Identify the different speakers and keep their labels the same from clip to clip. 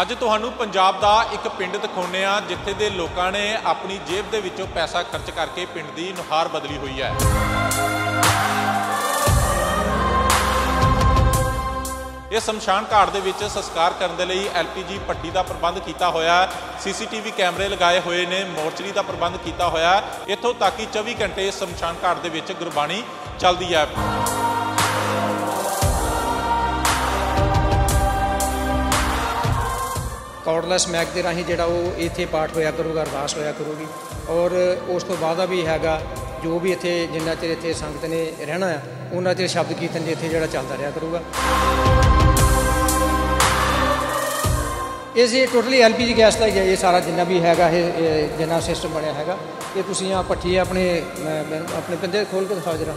Speaker 1: ਅੱਜ ਤੁਹਾਨੂੰ ਪੰਜਾਬ ਦਾ ਇੱਕ ਪਿੰਡ ਦਿਖਾਉਣੇ ਆ ਜਿੱਥੇ ਦੇ ਲੋਕਾਂ ਨੇ ਆਪਣੀ ਜੇਬ ਦੇ ਵਿੱਚੋਂ ਪੈਸਾ ਖਰਚ ਕਰਕੇ ਪਿੰਡ ਦੀ ਨੁਹਾਰ ਬਦਲੀ ਹੋਈ ਹੈ ਇਹ ਸ਼ਮਸ਼ਾਨ ਘਾਟ ਦੇ ਵਿੱਚ ਸੰਸਕਾਰ ਕਰਨ ਦੇ ਲਈ ਐਲਪੀਜੀ ਪੱਟੀ ਦਾ ਪ੍ਰਬੰਧ ਕੀਤਾ ਹੋਇਆ ਹੈ ਸੀਸੀਟੀਵੀ ਕੈਮਰੇ ਲਗਾਏ ਹੋਏ ਨੇ ਮੋਰਚਰੀ ਦਾ ਪ੍ਰਬੰਧ ਕੀਤਾ ਹੋਇਆ ਹੈ ਇੱਥੋਂ ਤੱਕ ਕਿ 24 ਘੰਟੇ ਸ਼ਮਸ਼ਾਨ ਘਾਟ ਦੇ ਵਿੱਚ ਗੁਰਬਾਣੀ ਚੱਲਦੀ ਹੈ
Speaker 2: ਕਾਰਡਲੈਸ ਮੈਕ ਦੇ ਰਾਹੀਂ ਜਿਹੜਾ ਉਹ ਇੱਥੇ ਪਾਠ ਹੋਇਆ ਕਰੂਗਾ ਅਰਦਾਸ ਹੋਇਆ ਕਰੂਗੀ ਔਰ ਉਸ ਤੋਂ ਬਾਅਦ ਵੀ ਹੈਗਾ ਜੋ ਵੀ ਇੱਥੇ ਜਿੰਨਾ ਚਿਰ ਇੱਥੇ ਸੰਗਤ ਨੇ ਰਹਿਣਾ ਆ ਉਹਨਾਂ ਚਿਰ ਸ਼ਬਦ ਕੀਰਤਨ ਜਿੱਥੇ ਜਿਹੜਾ ਚੱਲਦਾ ਰਿਹਾ ਕਰੂਗਾ ਇਸੇ ਟੋਟਲੀ ਐਲਪੀਜੀ ਗੈਸ ਦਾ ਹੀ ਹੈ ਇਹ ਸਾਰਾ ਜਿੰਨਾ ਵੀ ਹੈਗਾ ਇਹ ਜਿੰਨਾ ਸਿਸਟਮ ਬਣਿਆ ਹੈਗਾ ਇਹ ਤੁਸੀਂ ਆ ਪੱਠੀ ਆਪਣੇ ਆਪਣੇ ਪੰਜੇ ਖੋਲ ਕੇ ਦਿਖਾਓ ਜਰਾ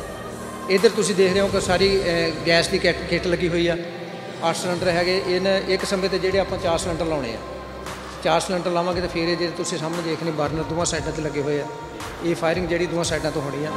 Speaker 2: ਇਧਰ ਤੁਸੀਂ ਦੇਖ ਰਹੇ ਹੋ ਕਿ ਸਾਰੀ ਗੈਸ ਦੀ ਕਿੱਟ ਲੱਗੀ ਹੋਈ ਆ 8 ਸਿਲੰਡਰ ਹੈਗੇ ਇਹਨ ਇੱਕ ਸਮੇਂ ਤੇ ਜਿਹੜੇ ਆਪਾਂ 4 ਸਿਲੰਡਰ ਲਾਉਣੇ ਆ 4 ਸਿਲੰਡਰ ਲਾਵਾਂਗੇ ਤਾਂ ਫਿਰ ਇਹ ਜਿਹੜੇ ਤੁਸੀਂ ਸਾਹਮਣੇ ਦੇਖਨੇ ਬਰਨਰ ਦੋਵਾਂ ਸਾਈਡਾਂ ਤੇ ਲੱਗੇ ਹੋਏ ਆ ਇਹ ਫਾਇਰਿੰਗ ਜਿਹੜੀ ਦੋਵਾਂ ਸਾਈਡਾਂ ਤੋਂ ਹੋਣੀ ਆ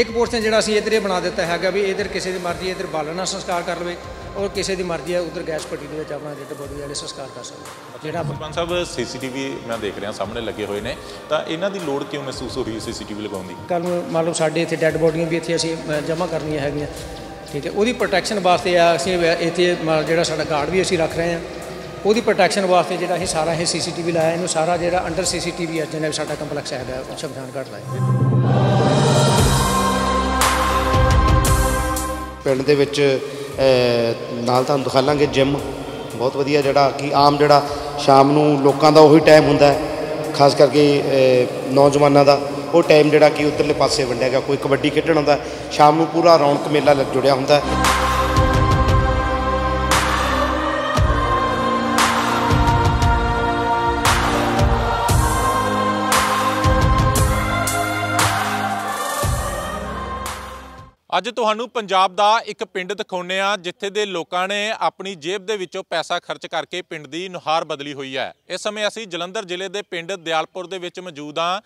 Speaker 2: ਇੱਕ ਪੋਰਸ਼ਨ ਜਿਹੜਾ ਅਸੀਂ ਇਧਰੇ ਬਣਾ ਦਿੱਤਾ ਹੈਗਾ ਵੀ ਇਧਰ ਕਿਸੇ ਦੀ ਮਰਜ਼ੀ ਇਧਰ ਬਾਲਣਾ ਸੰਸਕਾਰ ਕਰ ਲਵੇ ਔਰ ਕਿਸੇ ਦੀ ਮਰਜ਼ੀ ਹੈ ਉਧਰ ਗੈਸ ਪੱਟੀ ਦੇ ਵਿੱਚ ਆਪਣਾ ਡੈਡ ਬੋਡੀ ਵਾਲੇ ਸੰਸਕਾਰ ਕਰ ਸਕਦਾ
Speaker 1: ਜਿਹੜਾ ਸਰਪੰਚ ਸਾਹਿਬ ਸੀਸੀਟੀਵੀ ਮੈਂ ਦੇਖ ਰਿਹਾ ਸਾਹਮਣੇ ਲੱਗੇ ਹੋਏ ਨੇ ਤਾਂ ਇਹਨਾਂ ਦੀ ਲੋੜ ਕਿਉਂ ਮਹਿਸੂਸ ਹੋ ਰਹੀ ਹੈ ਸੀਸੀਟੀਵੀ ਲਗਾਉਣ ਦੀ
Speaker 2: ਕੱਲ ਮੰਨ ਲਓ ਸਾਡੇ ਇੱਥੇ ਡੈੱਡ ਬੋਡੀਆਂ ਵੀ ਇੱਥੇ ਅਸੀਂ ਜਮ੍ਹਾਂ ਕਰਨੀਆਂ ਹੈਗੀਆਂ ਠੀਕ ਹੈ ਉਹਦੀ ਪ੍ਰੋਟੈਕਸ਼ਨ ਵਾਸਤੇ ਆ ਅਸੀਂ ਇੱਥੇ ਜਿਹੜਾ ਸਾਡਾ ਗਾਰਡ ਵੀ ਅਸੀਂ ਰੱਖ ਰਹੇ ਹਾਂ ਉਹਦੀ ਪ੍ਰੋਟੈਕਸ਼ਨ ਵਾਸਤੇ ਜਿਹੜਾ ਇਹ ਸਾਰਾ ਇਹ ਸੀਸੀਟੀਵੀ ਲਾਇਆ ਇਹਨੂੰ ਸਾਰਾ ਜਿਹੜਾ ਅੰਡਰ ਸੀਸੀਟੀਵੀ ਹੈ ਜਿਹਨੇ ਸਾਡਾ ਕੰਪਲੈਕਸ ਹੈਗਾ ਉਹ ਸੰਵਿਧਾਨ ਲਾਇਆ
Speaker 3: ਪਿੰਡ ਦੇ ਵਿੱਚ ਨਾਲ ਤੁਹਾਨੂੰ ਦਿਖਾ ਲਾਂਗੇ ਜਿਮ ਬਹੁਤ ਵਧੀਆ ਜਿਹੜਾ ਕਿ ਆਮ ਜਿਹੜਾ ਸ਼ਾਮ ਨੂੰ ਲੋਕਾਂ ਦਾ ਉਹੀ ਟਾਈਮ ਹੁੰਦਾ ਖਾਸ ਕਰਕੇ ਨੌਜਵਾਨਾਂ ਦਾ ਉਹ ਟਾਈਮ ਜਿਹੜਾ ਕਿ ਉਧਰਲੇ ਪਾਸੇ ਵੰਡਿਆ ਗਿਆ ਕੋਈ ਕਬੱਡੀ ਖੇਡਣ ਆਉਂਦਾ ਸ਼ਾਮ ਨੂੰ ਪੂਰਾ ਰੌਣਕ ਮੇਲਾ ਜੁੜਿਆ ਹੁੰਦਾ ਹੈ
Speaker 1: ਅੱਜ ਤੁਹਾਨੂੰ ਪੰਜਾਬ ਦਾ ਇੱਕ ਪਿੰਡ ਦਿਖਾਉਨੇ ਆ ਜਿੱਥੇ ਦੇ ਲੋਕਾਂ ਨੇ ਆਪਣੀ ਜੇਬ ਦੇ ਵਿੱਚੋਂ ਪੈਸਾ ਖਰਚ ਕਰਕੇ ਪਿੰਡ ਦੀ ਨੁਹਾਰ ਬਦਲੀ ਹੋਈ ਹੈ ਇਸ ਸਮੇਂ ਅਸੀਂ ਜਲੰਧਰ ਜ਼ਿਲ੍ਹੇ ਦੇ ਪਿੰਡ ਦਿਆਲਪੁਰ ਦੇ ਵਿੱਚ ਮੌਜੂਦ ਆ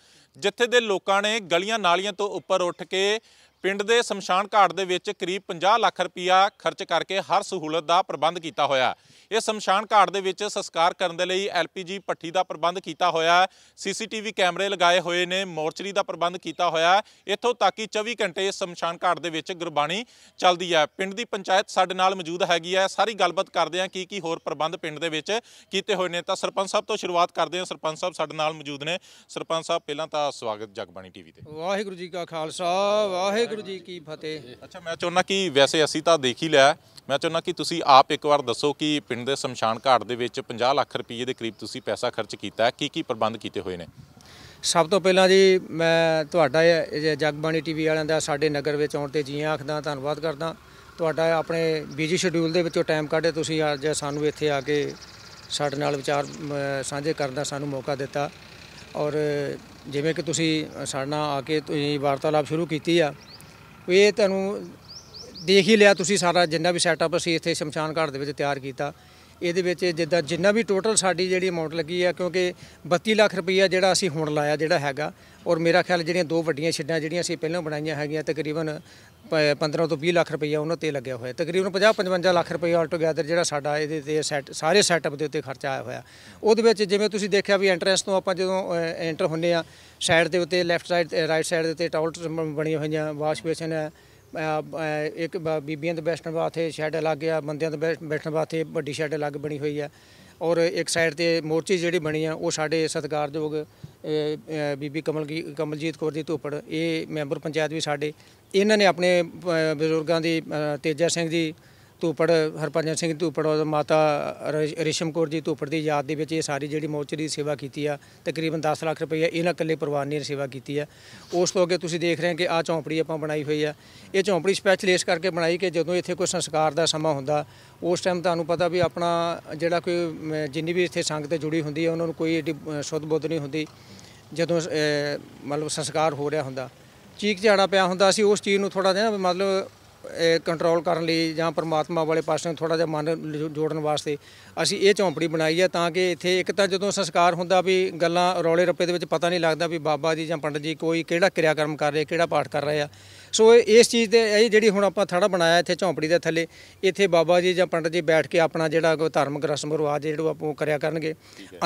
Speaker 1: ਜਿੱਥੇ ਦੇ ਲੋਕਾਂ ਨੇ ਗਲੀਆਂ ਨਾਲੀਆਂ ਤੋਂ ਉੱਪਰ ਉੱਠ ਕੇ ਪਿੰਡ ਦੇ ਸ਼ਮਸ਼ਾਨ ਘਾਟ ਦੇ ਵਿੱਚ ਕਰੀਬ 50 ਲੱਖ ਰੁਪਇਆ ਖਰਚ ਕਰਕੇ ਹਰ ਸਹੂਲਤ ਦਾ ਪ੍ਰਬੰਧ ਕੀਤਾ ਹੋਇਆ ਇਹ ਸ਼ਮਸ਼ਾਨ ਘਾਟ ਦੇ ਵਿੱਚ ਸੰਸਕਾਰ ਕਰਨ ਦੇ ਲਈ ਐਲਪੀਜੀ ਪੱਠੀ ਦਾ ਪ੍ਰਬੰਧ ਕੀਤਾ ਹੋਇਆ ਸੀਸੀਟੀਵੀ ਕੈਮਰੇ ਲਗਾਏ ਹੋਏ ਨੇ ਮੋਰਚਰੀ ਦਾ ਪ੍ਰਬੰਧ ਕੀਤਾ ਹੋਇਆ ਇੱਥੋਂ ਤੱਕ ਕਿ 24 ਘੰਟੇ ਸ਼ਮਸ਼ਾਨ ਘਾਟ ਦੇ ਵਿੱਚ ਗੁਰਬਾਣੀ ਚੱਲਦੀ ਹੈ ਪਿੰਡ ਦੀ ਪੰਚਾਇਤ ਸਾਡੇ ਨਾਲ ਮੌਜੂਦ ਹੈਗੀ ਹੈ ਸਾਰੀ ਗੱਲਬਾਤ ਕਰਦੇ ਹਾਂ ਕੀ ਕੀ ਹੋਰ ਪ੍ਰਬੰਧ ਪਿੰਡ ਦੇ ਵਿੱਚ ਕੀਤੇ ਹੋਏ ਨੇ ਤਾਂ ਸਰਪੰਚ ਸਾਹਿਬ ਤੋਂ ਸ਼ੁਰੂਆਤ ਕਰਦੇ ਹਾਂ ਸਰਪੰਚ ਸਾਹਿਬ ਸਾਡੇ ਨਾਲ ਮੌਜੂਦ ਨੇ ਸਰਪੰਚ ਸਾਹਿਬ ਪਹਿਲਾਂ ਤਾਂ ਸਵਾਗਤ ਜਗਬਾਣੀ ਟੀਵੀ ਤੇ
Speaker 2: ਵਾਹਿਗੁਰੂ ਜੀ ਕਾ ਖਾਲਸਾ ਵਾਹਿਗੁਰੂ ਵਾਹਿਗੁਰੂ ਜੀ ਕੀ ਫਤਿਹ ਅੱਛਾ ਮੈਂ
Speaker 1: ਚਾਹੁੰਦਾ ਕਿ ਵੈਸੇ ਅਸੀਂ ਤਾਂ ਦੇਖ ਹੀ ਲਿਆ ਮੈਂ ਚਾਹੁੰਦਾ ਕਿ ਤੁਸੀਂ ਆਪ ਇੱਕ ਵਾਰ ਦੱਸੋ ਕਿ ਪਿੰਡ ਦੇ ਸ਼ਮਸ਼ਾਨ ਘਾਟ ਦੇ ਵਿੱਚ 50 ਲੱਖ ਰੁਪਏ ਦੇ ਕਰੀਬ ਤੁਸੀਂ ਪੈਸਾ ਖਰਚ ਕੀਤਾ ਕੀ ਕੀ ਪ੍ਰਬੰਧ ਕੀਤੇ ਹੋਏ ਨੇ
Speaker 2: ਸਭ ਤੋਂ ਪਹਿਲਾਂ ਜੀ ਮੈਂ ਤੁਹਾਡਾ ਜਗਬਾਣੀ ਟੀਵੀ ਵਾਲਿਆਂ ਦਾ ਸਾਡੇ ਨਗਰ ਵਿੱਚ ਆਉਣ ਤੇ ਜੀ ਆਖਦਾ ਧੰਨਵਾਦ ਕਰਦਾ ਤੁਹਾਡਾ ਆਪਣੇ ਬੀਜੀ ਸ਼ਡਿਊਲ ਦੇ ਵਿੱਚੋਂ ਟਾਈਮ ਕੱਢੇ ਤੁਸੀਂ ਅੱਜ ਸਾਨੂੰ ਇੱਥੇ ਆ ਕੇ ਸਾਡੇ ਨਾਲ ਵਿਚਾਰ ਸਾਂਝੇ ਕਰਨ ਦਾ ਸਾਨੂੰ ਮੌਕਾ ਦਿੱਤਾ ਔਰ ਜਿਵੇਂ ਕਿ ਤੁਸੀਂ ਸਾਡੇ ਨਾਲ ਆ ਕੇ ਤੁਸੀਂ ਵਾਰਤਾਲਾਪ ਸ਼ੁਰੂ ਕੀਤੀ ਆ ਇਹ ਤੁਹਾਨੂੰ ਦੇਖ ਹੀ ਲਿਆ ਤੁਸੀਂ ਸਾਰਾ ਜਿੰਨਾ ਵੀ ਸੈਟਅਪ ਅਸੀਂ ਇੱਥੇ ਸ਼ਮਸ਼ਾਨ ਘਾਟ ਦੇ ਵਿੱਚ ਤਿਆਰ ਕੀਤਾ ਇਹਦੇ ਵਿੱਚ ਜਿੱਦਾਂ ਜਿੰਨਾ ਵੀ ਟੋਟਲ ਸਾਡੀ ਜਿਹੜੀ ਅਮਾਉਂਟ ਲੱਗੀ ਆ ਕਿਉਂਕਿ 32 ਲੱਖ ਰੁਪਈਆ ਜਿਹੜਾ ਅਸੀਂ ਹੁਣ ਲਾਇਆ ਜਿਹੜਾ ਹੈਗਾ ਔਰ ਮੇਰਾ ਖਿਆਲ ਜਿਹੜੀਆਂ ਦੋ ਵੱਡੀਆਂ ਛੱਡਾਂ ਜਿਹੜੀਆਂ ਅਸੀਂ ਪਹਿਲਾਂ ਬਣਾਈਆਂ ਹੈਗੀਆਂ ਤਕਰੀਬਨ 15 ਤੋਂ 20 ਲੱਖ ਰੁਪਈਆ ਉਹਨਾਂ ਤੇ ਲੱਗਿਆ ਹੋਇਆ ਤਕਰੀਬਨ 50 55 ਲੱਖ ਰੁਪਈਆ ਆਲਟੋਗੈਦਰ ਜਿਹੜਾ ਸਾਡਾ ਇਹਦੇ ਤੇ ਸੈਟ ਸਾਰੇ ਸੈਟਅਪ ਦੇ ਉੱਤੇ ਖਰਚਾ ਆਇਆ ਹੋਇਆ ਉਹਦੇ ਵਿੱਚ ਜਿਵੇਂ ਤੁਸੀਂ ਦੇਖਿਆ ਵੀ ਐਂਟਰੈਂਸ ਤੋਂ ਆਪਾਂ ਜਦੋਂ ਐਂਟਰ ਹੁੰਨੇ ਆ ਸਾਈਡ ਦੇ ਉੱਤੇ ਲੈਫਟ ਸਾਈਡ ਰਾਈਟ ਸਾਈਡ ਦੇ ਉੱਤੇ ਟਾਇਲਟ ਬਣੀਆਂ ਹੋਈਆਂ ਵਾਸ਼ ਬੇਸਿਨ ਹੈ ਇੱਕ ਬੀਬੀਆਂ ਦੇ ਬੈਠਣ ਵਾਸਤੇ ਸ਼ੈਡ ਲੱਗ ਗਿਆ ਬੰਦਿਆਂ ਦੇ ਬੈਠਣ ਵਾਸਤੇ ਵੱਡੀ ਸ਼ੈਡ ਲੱਗ ਬਣੀ ਹੋਈ ਆ ਔਰ ਇੱਕ ਸਾਈਡ ਤੇ ਮੋਰਚੀ ਜਿਹੜੀ ਬਣੀ ਆ ਉਹ ਸਾਡੇ ਸਤਿਕਾਰਯੋਗ ਬੀਬੀ ਕੀ ਕਮਲਜੀਤ ਕੌਰ ਦੀ ਧੋਪੜ ਇਹ ਮੈਂਬਰ ਪੰਚਾਇਤ ਵੀ ਸਾਡੇ ਇਹਨਾਂ ਨੇ ਆਪਣੇ ਬਜ਼ੁਰਗਾਂ ਦੀ ਤੇਜਾ ਸਿੰਘ ਜੀ ਧੂਪੜ ਹਰਪਾਜਨ ਸਿੰਘ ਧੂਪੜ ਉਹ ਮਾਤਾ ਰੇਸ਼ਮ ਕੌਰ ਜੀ ਧੂਪੜ ਦੀ ਯਾਦ ਦੇ ਵਿੱਚ ਇਹ ਸਾਰੀ ਜਿਹੜੀ ਮੋਚਰੀ ਸੇਵਾ ਕੀਤੀ ਆ ਤਕਰੀਬਨ 10 ਲੱਖ ਰੁਪਏ ਇਹਨਾਂ ਇਕੱਲੇ ਪਰਿਵਾਰ ਨੇ ਸੇਵਾ ਕੀਤੀ ਆ ਉਸ ਤੋਂ ਅੱਗੇ ਤੁਸੀਂ ਦੇਖ ਰਹੇ ਕਿ ਆ ਝੌਂਪੜੀ ਆਪਾਂ ਬਣਾਈ ਹੋਈ ਆ ਇਹ ਝੌਂਪੜੀ ਸਪੈਸ਼ਲ ਇਸ ਕਰਕੇ ਬਣਾਈ ਕਿ ਜਦੋਂ ਇੱਥੇ ਕੋਈ ਸੰਸਕਾਰ ਦਾ ਸਮਾਂ ਹੁੰਦਾ ਉਸ ਟਾਈਮ ਤੁਹਾਨੂੰ ਪਤਾ ਵੀ ਆਪਣਾ ਜਿਹੜਾ ਕੋਈ ਜਿੰਨੀ ਵੀ ਇੱਥੇ ਸੰਗਤ ਜੁੜੀ ਹੁੰਦੀ ਹੈ ਉਹਨਾਂ ਨੂੰ ਕੋਈ ਸੁੱਧ ਬੁੱਧ ਨਹੀਂ ਹੁੰਦੀ ਜਦੋਂ ਮਤਲਬ ਸੰਸਕਾਰ ਹੋ ਰਿਹਾ ਹੁੰਦਾ ਚੀਕ ਝਾੜਾ ਪਿਆ ਹੁੰਦਾ ਸੀ ਉਸ ਚੀਜ਼ ਨੂੰ ਥੋੜਾ ਜਿਹਾ ਮਤਲਬ ਕੰਟਰੋਲ ਕਰਨ ਲਈ ਜਾਂ ਪਰਮਾਤਮਾ ਵਾਲੇ ਪਾਸੇ ਨੂੰ ਥੋੜਾ ਜਿਹਾ ਮਨ ਜੋੜਨ ਵਾਸਤੇ ਅਸੀਂ ਇਹ ਚੌਂਪੜੀ ਬਣਾਈ ਹੈ ਤਾਂ ਕਿ ਇੱਥੇ ਇੱਕ ਤਾਂ ਜਦੋਂ ਸੰਸਕਾਰ ਹੁੰਦਾ ਵੀ ਗੱਲਾਂ ਰੌਲੇ ਰੱਪੇ ਦੇ ਵਿੱਚ ਪਤਾ ਨਹੀਂ ਲੱਗਦਾ ਵੀ ਬਾਬਾ ਜੀ ਜਾਂ ਪੰਡਤ ਜੀ ਕੋਈ ਕਿਹੜਾ ਕਿਰਿਆਕਰਮ ਕਰ ਰਹੇ ਕਿਹੜਾ ਪਾਠ ਕਰ ਰਹੇ ਆ ਸੋ ਇਸ ਚੀਜ਼ ਤੇ ਇਹ ਜਿਹੜੀ ਹੁਣ ਆਪਾਂ ਥੜਾ ਬਣਾਇਆ ਇੱਥੇ ਚੌਂਪੜੀ ਦੇ ਥੱਲੇ ਇੱਥੇ ਬਾਬਾ ਜੀ ਜਾਂ ਪੰਡਤ ਜੀ ਬੈਠ ਕੇ ਆਪਣਾ ਜਿਹੜਾ ਧਾਰਮਿਕ ਰਸਮ ਰਿਵਾਜ ਜਿਹੜਾ ਆਪਾਂ ਕਰਿਆ ਕਰਨਗੇ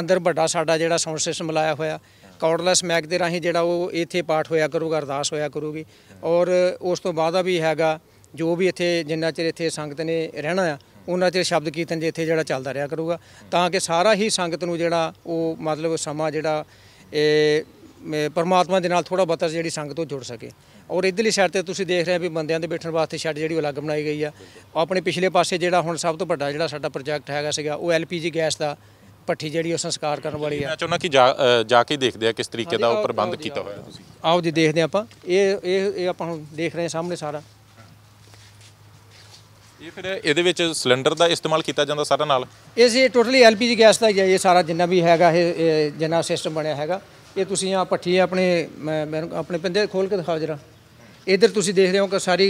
Speaker 2: ਅੰਦਰ ਵੱਡਾ ਸਾਡਾ ਜਿਹੜਾ ਸਾਊਂਡ ਸਿਸਟਮ ਲਾਇਆ ਹੋਇਆ ਕੌਰਡਲੈਸ ਮੈਕ ਦੇ ਰਾਹੀਂ ਜਿਹੜਾ ਉਹ ਇੱਥੇ ਪਾਠ ਹੋਇਆ ਕਰੂਗਾ ਅਰਦਾਸ ਹੋਇਆ ਕਰੂਗੀ ਔਰ ਉਸ ਤੋਂ ਬਾਅਦ ਵੀ ਹੈਗਾ ਜੋ ਵੀ ਇੱਥੇ ਜਿੰਨਾ ਚਿਰ ਇੱਥੇ ਸੰਗਤ ਨੇ ਰਹਿਣਾ ਆ ਉਹਨਾਂ ਚਿਰ ਸ਼ਬਦ ਕੀਰਤਨ ਜੇ ਇੱਥੇ ਜਿਹੜਾ ਚੱਲਦਾ ਰਿਹਾ ਕਰੂਗਾ ਤਾਂ ਕਿ ਸਾਰਾ ਹੀ ਸੰਗਤ ਨੂੰ ਜਿਹੜਾ ਉਹ ਮਤਲਬ ਸਮਾਂ ਜਿਹੜਾ ਇਹ ਪਰਮਾਤਮਾ ਦੇ ਨਾਲ ਥੋੜਾ ਬਤਰ ਜਿਹੜੀ ਸੰਗਤ ਉਹ ਜੁੜ ਸਕੇ ਔਰ ਇਧਰਲੀ ਸਾਈਡ ਤੇ ਤੁਸੀਂ ਦੇਖ ਰਹੇ ਆ ਵੀ ਬੰਦਿਆਂ ਦੇ ਬੈਠਣ ਵਾਸਤੇ ਛੱਡ ਜਿਹੜੀ ਉਹ ਅਲੱਗ ਬਣਾਈ ਗਈ ਆ ਆਪਣੇ ਪਿਛਲੇ ਪਾਸੇ ਜਿਹੜਾ ਹੁਣ ਸਭ ਤੋਂ ਵੱਡਾ ਜਿਹੜਾ ਸਾਡਾ ਪ੍ਰੋਜੈਕਟ ਹੈਗਾ ਸੀਗਾ ਉਹ ਐਲਪੀਜੀ ਗੈਸ ਦਾ ਪੱਠੀ ਜਿਹੜੀ ਉਹ ਸੰਸਕਾਰ ਕਰਨ ਵਾਲੀ ਆ ਮੈਂ ਚਾਹੁੰਦਾ
Speaker 1: ਕਿ ਜਾ- ਕੇ ਦੇਖਦੇ ਆ ਕਿਸ ਤਰੀਕੇ ਦਾ ਉਹ ਪ੍ਰਬੰਧ ਕੀਤਾ ਹੋਇਆ ਤੁਸੀਂ
Speaker 2: ਆਓ ਜੀ ਦੇਖਦੇ ਆਪਾਂ ਇਹ ਇਹ ਇਹ ਆਪਾਂ ਹੁਣ ਦੇਖ ਰਹੇ ਹਾਂ ਸਾਹਮਣੇ ਸਾਰਾ
Speaker 1: ਇਹ ਫਿਰ ਇਹਦੇ ਵਿੱਚ ਸਿਲੰਡਰ ਦਾ ਇਸਤੇਮਾਲ ਕੀਤਾ ਜਾਂਦਾ ਸਾਰਾ ਨਾਲ
Speaker 2: ਇਹ ਸੀ ਟੋਟਲੀ ਐਲਪੀਜੀ ਗੈਸ ਦਾ ਹੀ ਹੈ ਇਹ ਸਾਰਾ ਜਿੰਨਾ ਵੀ ਹੈਗਾ ਇਹ- ਜਿੰਨਾ ਸਿਸਟਮ ਬਣਿਆ ਹੈਗਾ ਇਹ ਤੁਸੀਂ ਆ ਪੱਠੀ ਆਪਣੇ ਮੈਂ- ਮੈਨੂੰ ਆਪਣੇ ਪਿੰਦੇ ਖੋਲ ਕੇ ਦਿਖਾਓ ਜਰਾ ਇਧਰ ਤੁਸੀਂ ਦੇਖ ਰਹੇ ਹੋ ਕਿ ਸਾਰੀ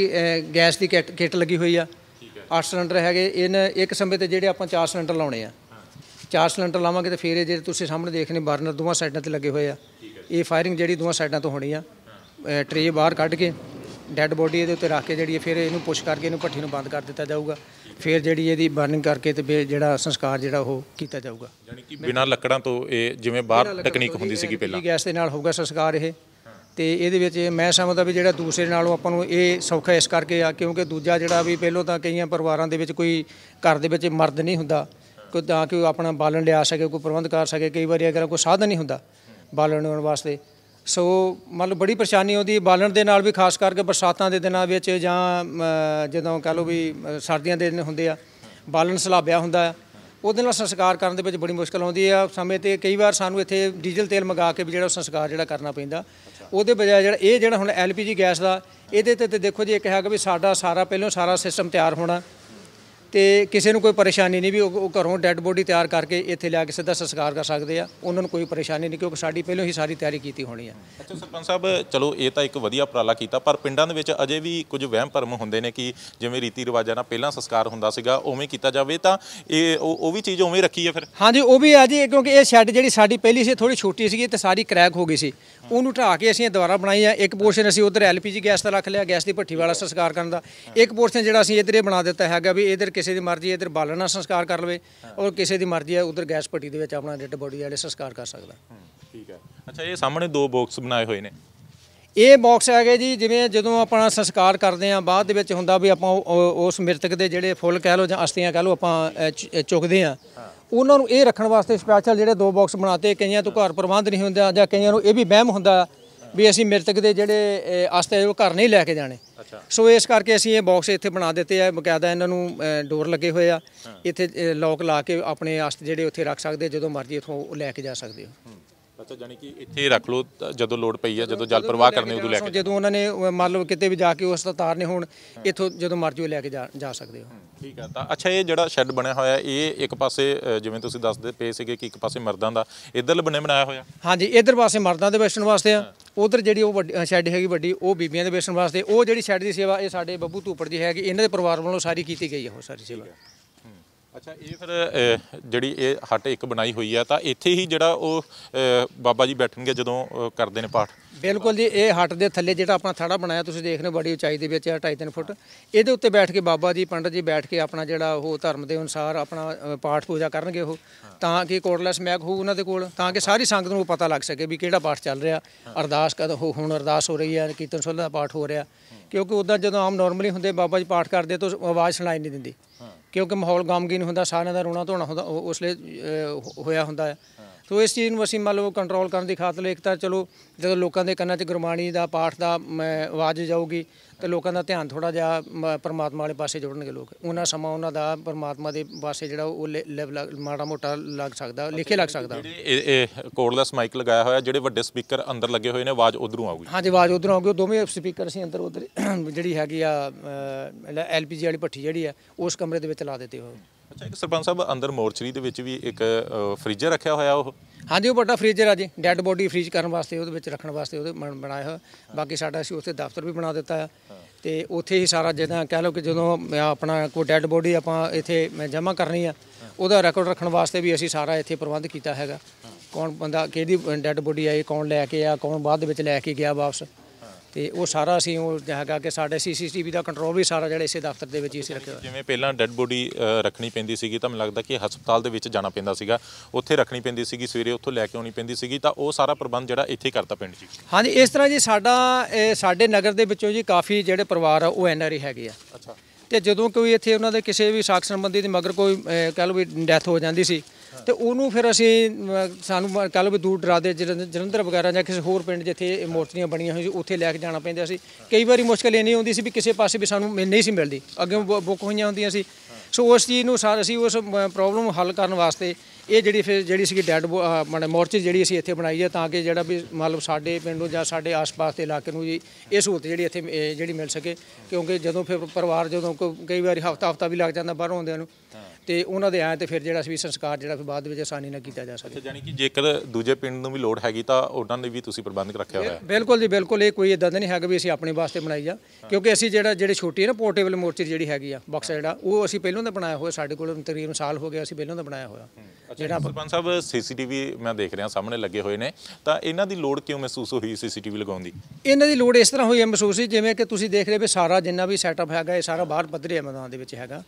Speaker 2: ਗੈਸ ਦੀ ਕਿੱਟ ਲੱਗੀ ਹੋਈ ਆ 8 ਸਿਲੰਡਰ ਹੈਗੇ ਇਹਨਾਂ ਇੱਕ ਸਮੇਂ ਤੇ ਜਿਹੜੇ ਆਪਾਂ 4 ਸਿਲੰਡਰ ਲਾਉਣੇ ਆ ਚਾਰ ਸਿਲੰਡਰ ਲਾਵਾਂਗੇ ਤੇ ਫਿਰ ਇਹ ਜਿਹੜੇ ਤੁਸੀਂ ਸਾਹਮਣੇ ਦੇਖਨੇ ਬਰਨਰ ਦੋਵਾਂ ਸਾਈਡਾਂ ਤੇ ਲੱਗੇ ਹੋਏ ਆ ਇਹ ਫਾਇਰਿੰਗ ਜਿਹੜੀ ਦੋਵਾਂ ਸਾਈਡਾਂ ਤੋਂ ਹੋਣੀ ਆ ਟ੍ਰੇ ਬਾਹਰ ਕੱਢ ਕੇ ਡੈੱਡ ਬੋਡੀ ਇਹਦੇ ਉੱਤੇ ਰੱਖ ਕੇ ਜਿਹੜੀ ਫਿਰ ਇਹਨੂੰ ਪੁਸ਼ ਕਰਕੇ ਇਹਨੂੰ ਭੱਠੀ ਨੂੰ ਬੰਦ ਕਰ ਦਿੱਤਾ ਜਾਊਗਾ ਫਿਰ ਜਿਹੜੀ ਇਹਦੀ ਬਰਨਿੰਗ ਕਰਕੇ ਤੇ ਜਿਹੜਾ ਸੰਸਕਾਰ ਜਿਹੜਾ ਉਹ ਕੀਤਾ ਜਾਊਗਾ ਯਾਨੀ
Speaker 1: ਕਿ ਬਿਨਾਂ ਲੱਕੜਾਂ ਤੋਂ ਇਹ ਜਿਵੇਂ ਬਾਹਰ ਟੈਕਨੀਕ ਹੁੰਦੀ ਸੀਗੀ ਪਹਿਲਾਂ
Speaker 2: ਗੈਸ ਦੇ ਨਾਲ ਹੋਊਗਾ ਸੰਸਕਾਰ ਇਹ ਤੇ ਇਹਦੇ ਵਿੱਚ ਮੈਂ ਸਮਝਦਾ ਵੀ ਜਿਹੜਾ ਦੂਸਰੇ ਨਾਲੋਂ ਆਪਾਂ ਨੂੰ ਇਹ ਸੌਖਾ ਇਸ ਕਰਕੇ ਆ ਕਿਉਂਕਿ ਦੂਜਾ ਜਿਹੜਾ ਵੀ ਪਹਿਲੋਂ ਤਾਂ ਕਈਆਂ ਪਰਿਵਾਰਾਂ ਦੇ ਵਿੱਚ ਕੋਈ ਘਰ ਦੇ ਵਿੱਚ ਮਰਦ ਨਹੀਂ ਹੁੰਦਾ ਕੋ ਤਾਂ ਕਿ ਆਪਣਾ ਬਾਲਣ ਲਿਆ ਸਕੇ ਕੋਈ ਪ੍ਰਬੰਧ ਕਰ ਸਕੇ ਕਈ ਵਾਰੀ ਅਗਰ ਕੋਈ ਸਾਧਨ ਨਹੀਂ ਹੁੰਦਾ ਬਾਲਣ ਲਾਉਣ ਵਾਸਤੇ ਸੋ ਮਤਲਬ ਬੜੀ ਪਰੇਸ਼ਾਨੀ ਆਉਂਦੀ ਬਾਲਣ ਦੇ ਨਾਲ ਵੀ ਖਾਸ ਕਰਕੇ ਬਰਸਾਤਾਂ ਦੇ ਦਿਨਾਂ ਵਿੱਚ ਜਾਂ ਜਦੋਂ ਕਹ ਲਓ ਵੀ ਸਰਦੀਆਂ ਦੇ ਦਿਨ ਹੁੰਦੇ ਆ ਬਾਲਣ ਸਲਾਬਿਆ ਹੁੰਦਾ ਆ ਉਹਦੇ ਨਾਲ ਸੰਸਕਾਰ ਕਰਨ ਦੇ ਵਿੱਚ ਬੜੀ ਮੁਸ਼ਕਲ ਆਉਂਦੀ ਆ ਸਮੇਂ ਤੇ ਕਈ ਵਾਰ ਸਾਨੂੰ ਇੱਥੇ ਡੀਜ਼ਲ ਤੇਲ ਮੰਗਾ ਕੇ ਵੀ ਜਿਹੜਾ ਸੰਸਕਾਰ ਜਿਹੜਾ ਕਰਨਾ ਪੈਂਦਾ ਉਹਦੇ ਬਜਾਏ ਜਿਹੜਾ ਇਹ ਜਿਹੜਾ ਹੁਣ ਐਲਪੀਜੀ ਗੈਸ ਦਾ ਇਹਦੇ ਤੇ ਤੇ ਦੇਖੋ ਜੀ ਇਹ ਹੈਗਾ ਵੀ ਸਾਡਾ ਸਾਰਾ ਪਹਿਲਾਂ ਸਾਰਾ ਸਿਸਟਮ ਤਿਆਰ ਹੋਣਾ ਤੇ ਕਿਸੇ ਨੂੰ ਕੋਈ ਪਰੇਸ਼ਾਨੀ ਨਹੀਂ ਵੀ ਉਹ ਘਰੋਂ ਡੈੱਡ ਬੋਡੀ ਤਿਆਰ ਕਰਕੇ ਇੱਥੇ ਲਿਆ ਕੇ ਸਿੱਧਾ ਸੰਸਕਾਰ ਕਰ ਸਕਦੇ ਆ ਉਹਨਾਂ ਨੂੰ ਕੋਈ ਪਰੇਸ਼ਾਨੀ ਨਹੀਂ ਕਿਉਂਕਿ ਸਾਡੀ ਪਹਿਲਾਂ ਹੀ ਸਾਰੀ ਤਿਆਰੀ ਕੀਤੀ ਹੋਣੀ ਆ
Speaker 1: ਅੱਛਾ ਸਰਪੰਚ ਸਾਹਿਬ ਚਲੋ ਇਹ ਤਾਂ ਇੱਕ ਵਧੀਆ ਉਪਰਾਲਾ ਕੀਤਾ ਪਰ ਪਿੰਡਾਂ ਦੇ ਵਿੱਚ ਅਜੇ ਵੀ ਕੁਝ ਵਹਿਮ ਭਰਮ ਹੁੰਦੇ ਨੇ ਕਿ ਜਿਵੇਂ ਰੀਤੀ ਰਿਵਾਜਾਂ ਨਾਲ ਪਹਿਲਾਂ ਸੰਸਕਾਰ ਹੁੰਦਾ ਸੀਗਾ ਉਵੇਂ ਕੀਤਾ ਜਾਵੇ ਤਾਂ ਇਹ ਉਹ ਵੀ ਚੀਜ਼ ਉਵੇਂ ਰੱਖੀ ਹੈ ਫਿਰ
Speaker 2: ਹਾਂਜੀ ਉਹ ਵੀ ਆ ਜੀ ਕਿਉਂਕਿ ਇਹ ਸ਼ੈੱਡ ਜਿਹੜੀ ਸਾਡੀ ਪਹਿਲੀ ਸੀ ਥੋੜੀ ਛੋਟੀ ਸੀਗੀ ਤੇ ਸਾਰੀ ਕ੍ਰੈਕ ਹੋ ਗਈ ਸੀ ਉਹਨੂੰ ਢਾ ਕੇ ਅਸੀਂ ਦੁਬਾਰਾ ਬਣਾਈ ਆ ਇੱਕ ਪੋਰਸ਼ਨ ਅਸੀਂ ਉਧਰ ਐਲਪੀਜੀ ਗੈਸ ਦਾ ਰੱਖ ਲਿਆ ਗੈਸ ਦੀ ਭੱਠੀ ਵਾਲਾ ਸੰਸਕਾਰ ਕਰਨ ਦਾ ਇੱਕ ਪੋਰਸ਼ਨ ਜਿਹੜਾ ਅਸੀਂ ਇਧਰੇ ਬਣਾ ਦਿੱਤਾ ਹੈਗਾ ਵੀ ਇਧਰ ਕਿਸੇ ਦੀ ਮਰਜ਼ੀ ਇਧਰ ਬਾਲਣਾ ਸੰਸਕਾਰ ਕਰ ਲਵੇ ਔਰ ਕਿਸੇ ਦੀ ਮਰਜ਼ੀ ਹੈ ਉਧਰ ਗੈਸ ਪੱਟੀ ਦੇ ਵਿੱਚ ਆਪਣਾ ਡੈੱਡ ਬੋਡੀ ਵਾਲੇ ਸੰਸਕਾਰ ਕਰ
Speaker 1: ਸਕਦਾ ਠੀਕ ਹੈ ਅੱਛਾ ਇਹ ਸਾਹਮਣੇ ਦੋ ਬਾਕਸ ਬਣਾਏ ਹੋਏ ਨੇ
Speaker 2: ਇਹ ਬਾਕਸ ਹੈਗੇ ਜੀ ਜਿਵੇਂ ਜਦੋਂ ਆਪਣਾ ਸੰਸਕਾਰ ਕਰਦੇ ਆ ਬਾਅਦ ਦੇ ਵਿੱਚ ਹੁੰਦਾ ਵੀ ਆਪਾਂ ਉਸ ਮ੍ਰਿਤਕ ਦੇ ਜਿਹੜੇ ਫੁੱਲ ਕਹਿ ਲਓ ਜਾਂ ਅਸਤੀਆਂ ਕਹਿ ਲਓ ਆਪਾਂ ਚੁੱਕਦੇ ਆ ਉਹਨਾਂ ਨੂੰ ਇਹ ਰੱਖਣ ਵਾਸਤੇ ਸਪੈਸ਼ਲ ਜਿਹੜੇ ਦੋ ਬਾਕਸ ਬਣਾਤੇ ਕਈਆਂ ਤੋਂ ਘਰ ਪ੍ਰਬੰਧ ਨਹੀਂ ਹੁੰਦਾ ਜਾਂ ਕਈਆਂ ਨੂੰ ਇਹ ਵੀ ਵਹਿਮ ਹੁੰਦਾ ਵੀ ਅਸੀਂ ਮ੍ਰਿਤਕ ਦੇ ਜਿਹੜੇ ਆਸਤੇ ਉਹ ਘਰ ਨਹੀਂ ਲੈ ਕੇ ਜਾਣੇ ਸੋ ਇਸ ਕਰਕੇ ਅਸੀਂ ਇਹ ਬਾਕਸ ਇੱਥੇ ਬਣਾ ਦਿੱਤੇ ਆ ਬਕਾਇਦਾ ਇਹਨਾਂ ਨੂੰ ਡੋਰ ਲੱਗੇ ਹੋਏ ਆ ਇੱਥੇ ਲੋਕ ਲਾ ਕੇ ਆਪਣੇ ਆਸਤੇ ਜਿਹੜੇ ਉੱਥੇ ਰੱਖ ਸਕਦੇ ਜਦੋਂ ਮਰਜ਼ੀ ਇਥੋਂ ਲੈ ਕੇ ਜਾ ਸਕਦੇ
Speaker 1: ਹੋ ਅੱਛਾ ਜਾਨੀ ਕਿ ਇੱਥੇ ਰੱਖ ਲੋ ਜਦੋਂ ਲੋਡ ਪਈ ਹੈ ਜਦੋਂ ਜਲ ਪ੍ਰਵਾਹ ਕਰਨੇ ਉਦੋਂ ਲੈ ਕੇ ਜਦੋਂ
Speaker 2: ਉਹਨਾਂ ਨੇ ਮੰਨ ਲਓ ਕਿਤੇ ਵੀ ਜਾ ਕੇ ਉਸ ਤਾਰ ਨੇ ਹੁਣ ਇੱਥੋਂ ਜਦੋਂ ਮਰਜ਼ੀ ਲੈ ਕੇ ਜਾ ਸਕਦੇ ਹੋ
Speaker 1: ਠੀਕ ਹੈ ਤਾਂ ਅੱਛਾ ਇਹ ਜਿਹੜਾ ਸ਼ੈੱਡ ਬਣਿਆ ਹੋਇਆ ਇਹ ਇੱਕ ਪਾਸੇ ਜਿਵੇਂ ਤੁਸੀਂ ਦੱਸਦੇ ਪਏ ਸੀਗੇ ਕਿ ਇੱਕ ਪਾਸੇ ਮਰਦਾਂ ਦਾ ਇਧਰਲੇ ਬਣੇ ਬਣਾਇਆ ਹੋਇਆ
Speaker 2: ਹਾਂਜੀ ਇਧਰ ਪਾਸੇ ਮਰਦਾਂ ਦੇ ਬੈਠਣ ਵਾਸਤੇ ਆ ਉਧਰ ਜਿਹੜੀ ਉਹ ਸ਼ੈੱਡ ਹੈਗੀ ਵੱਡੀ ਉਹ ਬੀਬੀਆਂ ਦੇ ਬੈਠਣ ਵਾਸਤੇ ਉਹ ਜਿਹੜੀ ਸ਼ੈੱਡ ਦੀ ਸੇਵਾ ਇਹ ਸਾਡੇ ਬੱਬੂ ਧੂਪੜ ਜੀ ਹੈਗੀ ਇਹਨਾਂ ਦੇ ਪਰਿਵਾਰ ਵੱਲੋਂ ਸਾਰੀ ਕੀਤੀ ਗਈ ਹੈ ਉਹ ਸਾਰੀ ਸੇਵਾ
Speaker 1: ਅੱਛਾ ਇਹ ਫਿਰ ਜਿਹੜੀ ਇਹ ਹੱਟ ਇੱਕ ਬਣਾਈ ਹੋਈ ਆ ਤਾਂ ਇੱਥੇ ਹੀ ਜਿਹੜਾ ਉਹ ਬਾਬਾ ਜੀ ਬੈਠਣਗੇ ਜਦੋਂ ਕਰਦੇ ਨੇ ਪਾਠ
Speaker 2: ਬਿਲਕੁਲ ਜੀ ਇਹ ਹੱਟ ਦੇ ਥੱਲੇ ਜਿਹੜਾ ਆਪਣਾ ਥੜਾ ਬਣਾਇਆ ਤੁਸੀਂ ਦੇਖ ਰਹੇ ਬੜੀ ਉਚਾਈ ਦੇ ਵਿੱਚ ਆ 2.5 ਫੁੱਟ ਇਹਦੇ ਉੱਤੇ ਬੈਠ ਕੇ ਬਾਬਾ ਜੀ ਪੰਡਤ ਜੀ ਬੈਠ ਕੇ ਆਪਣਾ ਜਿਹੜਾ ਉਹ ਧਰਮ ਦੇ ਅਨੁਸਾਰ ਆਪਣਾ ਪਾਠ ਪੂਜਾ ਕਰਨਗੇ ਉਹ ਤਾਂ ਕਿ ਕੋਡਲੈਸ ਮੈਕ ਹੋ ਉਹਨਾਂ ਦੇ ਕੋਲ ਤਾਂ ਕਿ ਸਾਰੀ ਸੰਗਤ ਨੂੰ ਪਤਾ ਲੱਗ ਸਕੇ ਵੀ ਕਿਹੜਾ ਪਾਠ ਚੱਲ ਰਿਹਾ ਅਰਦਾਸ ਕਦ ਹੁਣ ਅਰਦਾਸ ਹੋ ਰਹੀ ਹੈ ਕੀਰਤਨ ਸੋਹਲਾ ਦਾ ਪਾਠ ਹੋ ਰਿਹਾ ਕਿਉਂਕਿ ਉਦਾਂ ਜਦੋਂ ਆਮ ਨਾਰਮਲੀ ਹੁੰਦੇ ਬਾਬਾ ਜੀ ਪਾਠ ਕਰਦੇ ਤਾਂ ਆਵਾਜ਼ ਸੁਣਾਈ ਨਹੀਂ ਦਿੰਦੀ ਕਿਉਂਕਿ ਮਾਹੌਲ ਗਮਗੀਨ ਹੁੰਦਾ ਸਾਰਿਆਂ ਦਾ ਰੋਣਾ ਧੋਣਾ ਹੁੰਦਾ ਉਸ ਲਈ ਹੋਇਆ ਹੁੰਦਾ ਹੈ ਸੋ ਇਸ ਚੀਜ਼ ਨੂੰ ਅਸੀਂ ਮੰਨ ਲਓ ਕੰਟਰੋਲ ਕਰਨ ਦੀ ਖਾਤਰ ਇੱਕ ਤਾਂ ਚਲੋ ਜਦੋਂ ਲੋਕਾਂ ਦੇ ਕੰਨਾਂ 'ਚ ਗੁਰਬਾਣੀ ਦਾ ਪਾਠ ਦਾ ਆਵਾਜ਼ ਜਾਊਗੀ ਤੇ ਲੋਕਾਂ ਦਾ ਧਿਆਨ ਥੋੜਾ ਜਿਹਾ ਪਰਮਾਤਮਾ ਵਾਲੇ ਪਾਸੇ ਜੁੜਨਗੇ ਲੋਕ ਉਹਨਾਂ ਸਮਾਂ ਉਹਨਾਂ ਦਾ ਪਰਮਾਤਮਾ ਦੇ ਪਾਸੇ ਜਿਹੜਾ ਉਹ ਲੈਵਲ ਮਾੜਾ ਮੋਟਾ ਲੱਗ ਸਕਦਾ ਲਿਖੇ ਲੱਗ ਸਕਦਾ
Speaker 1: ਇਹ ਕੋਰਡਲੈਸ ਮਾਈਕ ਲਗਾਇਆ ਹੋਇਆ ਜਿਹੜੇ ਵੱਡੇ ਸਪੀਕਰ ਅੰਦਰ ਲੱਗੇ ਹੋਏ ਨੇ ਆਵਾਜ਼ ਉਧਰੋਂ ਆਊਗੀ
Speaker 2: ਹਾਂਜੀ ਆਵਾਜ਼ ਉਧਰੋਂ ਆਊਗੀ ਦੋਵੇਂ ਸਪੀਕਰ ਅਸੀਂ ਅੰਦਰ ਉਧਰ ਜਿਹੜੀ ਹੈਗੀ ਆ ਐਲਪੀਜੀ ਵਾਲੀ ਭੱਠੀ ਜਿਹੜੀ ਆ ਉਸ ਕਮਰੇ ਦੇ ਵਿੱਚ ਲਾ
Speaker 1: ਦਿੱਤੇ ਹੋਏ ਅੱਛਾ ਇੱਕ ਸਰਪੰਚ ਸਾਹਿਬ ਅੰਦਰ ਮੋਰਚਰੀ ਦੇ ਵਿੱਚ ਵੀ ਇੱਕ ਫ੍ਰੀਜ਼ਰ ਰੱਖਿਆ ਹੋਇਆ ਉਹ ਹਾਂਜੀ ਉਹ
Speaker 2: ਵੱਡਾ ਫ੍ਰੀਜ਼ਰ ਆ ਜੀ ਡੈੱਡ ਬੋਡੀ ਫ੍ਰੀਜ਼ ਕਰਨ ਵਾਸਤੇ ਉਹਦੇ ਵਿੱਚ ਰੱਖਣ ਵਾਸਤੇ ਉਹਦੇ ਬਣਾਇਆ ਹੋਇਆ ਬਾਕੀ ਸਾਡਾ ਅਸੀਂ ਉੱਥੇ ਦਫ਼ਤਰ ਵੀ ਬਣਾ ਦਿੱਤਾ ਹੈ ਤੇ ਉੱਥੇ ਹੀ ਸਾਰਾ ਜਿਹਦਾ ਕਹਿ ਲਓ ਕਿ ਜਦੋਂ ਆਪਣਾ ਕੋਈ ਡੈੱਡ ਬੋਡੀ ਆਪਾਂ ਇੱਥੇ ਮੈਂ ਜਮ੍ਹਾਂ ਕਰਨੀ ਆ ਉਹਦਾ ਰਿਕਾਰਡ ਰੱਖਣ ਵਾਸਤੇ ਵੀ ਅਸੀਂ ਸਾਰਾ ਇੱਥੇ ਪ੍ਰਬੰਧ ਕੀਤਾ ਹੈਗਾ ਕੌਣ ਬੰਦਾ ਕਿਹਦੀ ਡੈੱਡ ਬੋਡੀ ਆਈ ਕੌਣ ਲੈ ਕੇ ਆ ਕੌਣ ਬਾਅਦ ਵਿੱਚ ਲੈ ਕੇ ਗਿਆ ਵਾਪਸ ਤੇ ਉਹ ਸਾਰਾ ਅਸੀਂ ਉਹ ਹੈਗਾ ਕਿ ਸਾਡੇ ਸੀਸੀਟੀਵੀ ਦਾ ਕੰਟਰੋਲ ਵੀ ਸਾਰਾ ਜਿਹੜਾ ਇਸੇ ਦਫ਼ਤਰ ਦੇ ਵਿੱਚ ਹੀ ਸੀ ਰੱਖਿਆ ਹੋਇਆ
Speaker 1: ਜਿਵੇਂ ਪਹਿਲਾਂ ਡੈੱਡ ਬੋਡੀ ਰੱਖਣੀ ਪੈਂਦੀ ਸੀਗੀ ਤਾਂ ਮੈਨੂੰ ਲੱਗਦਾ ਕਿ ਹਸਪਤਾਲ ਦੇ ਵਿੱਚ ਜਾਣਾ ਪੈਂਦਾ ਸੀਗਾ ਉੱਥੇ ਰੱਖਣੀ ਪੈਂਦੀ ਸੀਗੀ ਸਵੇਰੇ ਉੱਥੋਂ ਲੈ ਕੇ ਆਉਣੀ ਪੈਂਦੀ ਸੀਗੀ ਤਾਂ ਉਹ ਸਾਰਾ ਪ੍ਰਬੰਧ ਜਿਹੜਾ ਇੱਥੇ ਕਰਤਾ ਪਿੰਡ ਜੀ
Speaker 2: ਹਾਂਜੀ ਇਸ ਤਰ੍ਹਾਂ ਜੀ ਸਾਡਾ ਸਾਡੇ ਨਗਰ ਦੇ ਵਿੱਚੋਂ ਜੀ ਕਾਫੀ ਜਿਹੜੇ ਪਰਿਵਾਰ ਆ ਉਹ ਐਨਆਰਆਈ ਹੈਗੇ ਆ ਅੱਛਾ ਤੇ ਜਦੋਂ ਕੋਈ ਇੱਥੇ ਉਹਨਾਂ ਦੇ ਕਿਸੇ ਵੀ ਸਾਖ ਸੰਬੰਧੀ ਦੇ ਮਗਰ ਕੋਈ ਕਹ ਲਓ ਵੀ ਡੈਥ ਹੋ ਜਾਂਦੀ ਸੀ ਤੇ ਉਹਨੂੰ ਫਿਰ ਅਸੀਂ ਸਾਨੂੰ ਕੱਲ ਵੀ ਦੂਰ ਡਰਾ ਦੇ ਜਲੰਧਰ ਵਗੈਰਾ ਜਾਂ ਕਿਸੇ ਹੋਰ ਪਿੰਡ ਜਿੱਥੇ ਮੋਰਚਰੀਆਂ ਬਣੀਆਂ ਹੋਈਆਂ ਉੱਥੇ ਲੈ ਕੇ ਜਾਣਾ ਪੈਂਦਾ ਸੀ ਕਈ ਵਾਰੀ ਮੁਸ਼ਕਲ ਇਹ ਨਹੀਂ ਹੁੰਦੀ ਸੀ ਵੀ ਕਿਸੇ ਪਾਸੇ ਵੀ ਸਾਨੂੰ ਨਹੀਂ ਸੀ ਮਿਲਦੀ ਅੱਗੇ ਬੁੱਕ ਹੋਈਆਂ ਹੁੰਦੀਆਂ ਸੀ ਸੋ ਉਸ ਚੀਜ਼ ਨੂੰ ਅਸੀਂ ਉਸ ਪ੍ਰੋਬਲਮ ਹੱਲ ਕਰਨ ਵਾਸਤੇ ਇਹ ਜਿਹੜੀ ਫਿਰ ਜਿਹੜੀ ਸੀਗੀ ਡੈਡ ਮਾਨੇ ਮੋਰਚੇ ਜਿਹੜੀ ਅਸੀਂ ਇੱਥੇ ਬਣਾਈ ਹੈ ਤਾਂ ਕਿ ਜਿਹੜਾ ਵੀ ਮਤਲਬ ਸਾਡੇ ਪਿੰਡ ਨੂੰ ਜਾਂ ਸਾਡੇ ਆਸ-ਪਾਸ ਦੇ ਇਲਾਕੇ ਨੂੰ ਜੀ ਇਹ ਸਹੂਲਤ ਜਿਹੜੀ ਇੱਥੇ ਜਿਹੜੀ ਮਿਲ ਸਕੇ ਕਿਉਂਕਿ ਜਦੋਂ ਫਿਰ ਪਰਿਵਾਰ ਜਦੋਂ ਕਈ ਵਾਰੀ ਹਫਤਾ-ਹਫਤਾ ਵੀ ਲੱਗ ਜਾਂਦਾ ਬਾਹਰ ਹੁੰਦਿਆਂ ਨੂੰ ਤੇ ਉਹਨਾਂ ਦੇ ਆਏ ਤੇ ਫਿਰ ਜਿਹੜਾ ਵੀ ਸੰਸਕਾਰ ਜਿਹੜਾ ਫਿਰ ਬਾਅਦ ਵਿੱਚ ਆਸਾਨੀ ਨਾਲ ਕੀਤਾ ਜਾ ਸਕੇ ਅੱਛਾ ਯਾਨੀ
Speaker 1: ਕਿ ਜੇਕਰ ਦੂਜੇ ਪਿੰਡ ਨੂੰ ਵੀ ਲੋੜ ਹੈਗੀ ਤਾਂ ਉਹਨਾਂ ਨੇ ਵੀ ਤੁਸੀਂ ਪ੍ਰਬੰਧ ਰੱਖਿਆ ਹੋਇਆ ਹੈ
Speaker 2: ਬਿਲਕੁਲ ਜੀ ਬਿਲਕੁਲ ਇਹ ਕੋਈ ਇਦਾਂ ਦਾ ਨਹੀਂ ਹੈਗਾ ਵੀ ਅਸੀਂ ਆਪਣੇ ਵਾਸਤੇ ਬਣਾਈ ਆ ਕਿਉਂਕਿ ਅਸੀਂ ਜਿਹੜਾ ਜਿਹੜੇ ਛੋਟੀ ਹੈ ਨਾ ਪੋਰਟੇਬਲ ਮੋਰਚੇ ਜਿਹੜੀ ਹੈਗੀ ਆ ਬਾਕਸ ਜਿਹੜਾ ਉਹ ਅਸੀਂ ਪਹਿਲਾਂ ਦਾ ਬਣਾਇਆ ਹੋਇਆ ਸਾਡੇ ਕੋਲ ਤਕਰੀਬਨ ਸਾਲ ਹੋ ਗਿਆ ਅਸੀਂ ਪਹਿਲਾਂ ਦਾ ਬਣਾਇਆ ਹੋਇਆ
Speaker 1: ਜਿਹੜਾ ਸਰਪੰਚ ਸਾਹਿਬ ਸੀਸੀਟੀਵੀ ਮੈਂ ਦੇਖ ਰਿਹਾ ਸਾਹਮਣੇ ਲੱਗੇ ਹੋਏ ਨੇ ਤਾਂ ਇਹਨਾਂ ਦੀ ਲੋੜ ਕਿਉਂ ਮਹਿਸੂਸ ਹੋਈ ਸੀਸੀਟੀਵੀ ਲਗਾਉਣ ਦੀ
Speaker 2: ਇਹਨਾਂ ਦੀ ਲੋੜ ਇਸ ਤਰ੍ਹਾਂ ਹੋਈ ਹੈ ਮਹਿਸੂਸ ਜਿਵੇਂ ਕਿ ਤੁਸੀਂ ਦੇਖ ਰਹੇ ਵੀ ਸਾਰਾ ਜਿੰਨਾ ਵੀ ਸੈਟਅਪ ਹੈਗਾ ਇਹ ਸਾਰਾ ਬਾਹਰ ਪੱਧਰੇ ਮੈਦਾਨ ਦੇ ਵਿੱਚ ਹੈਗਾ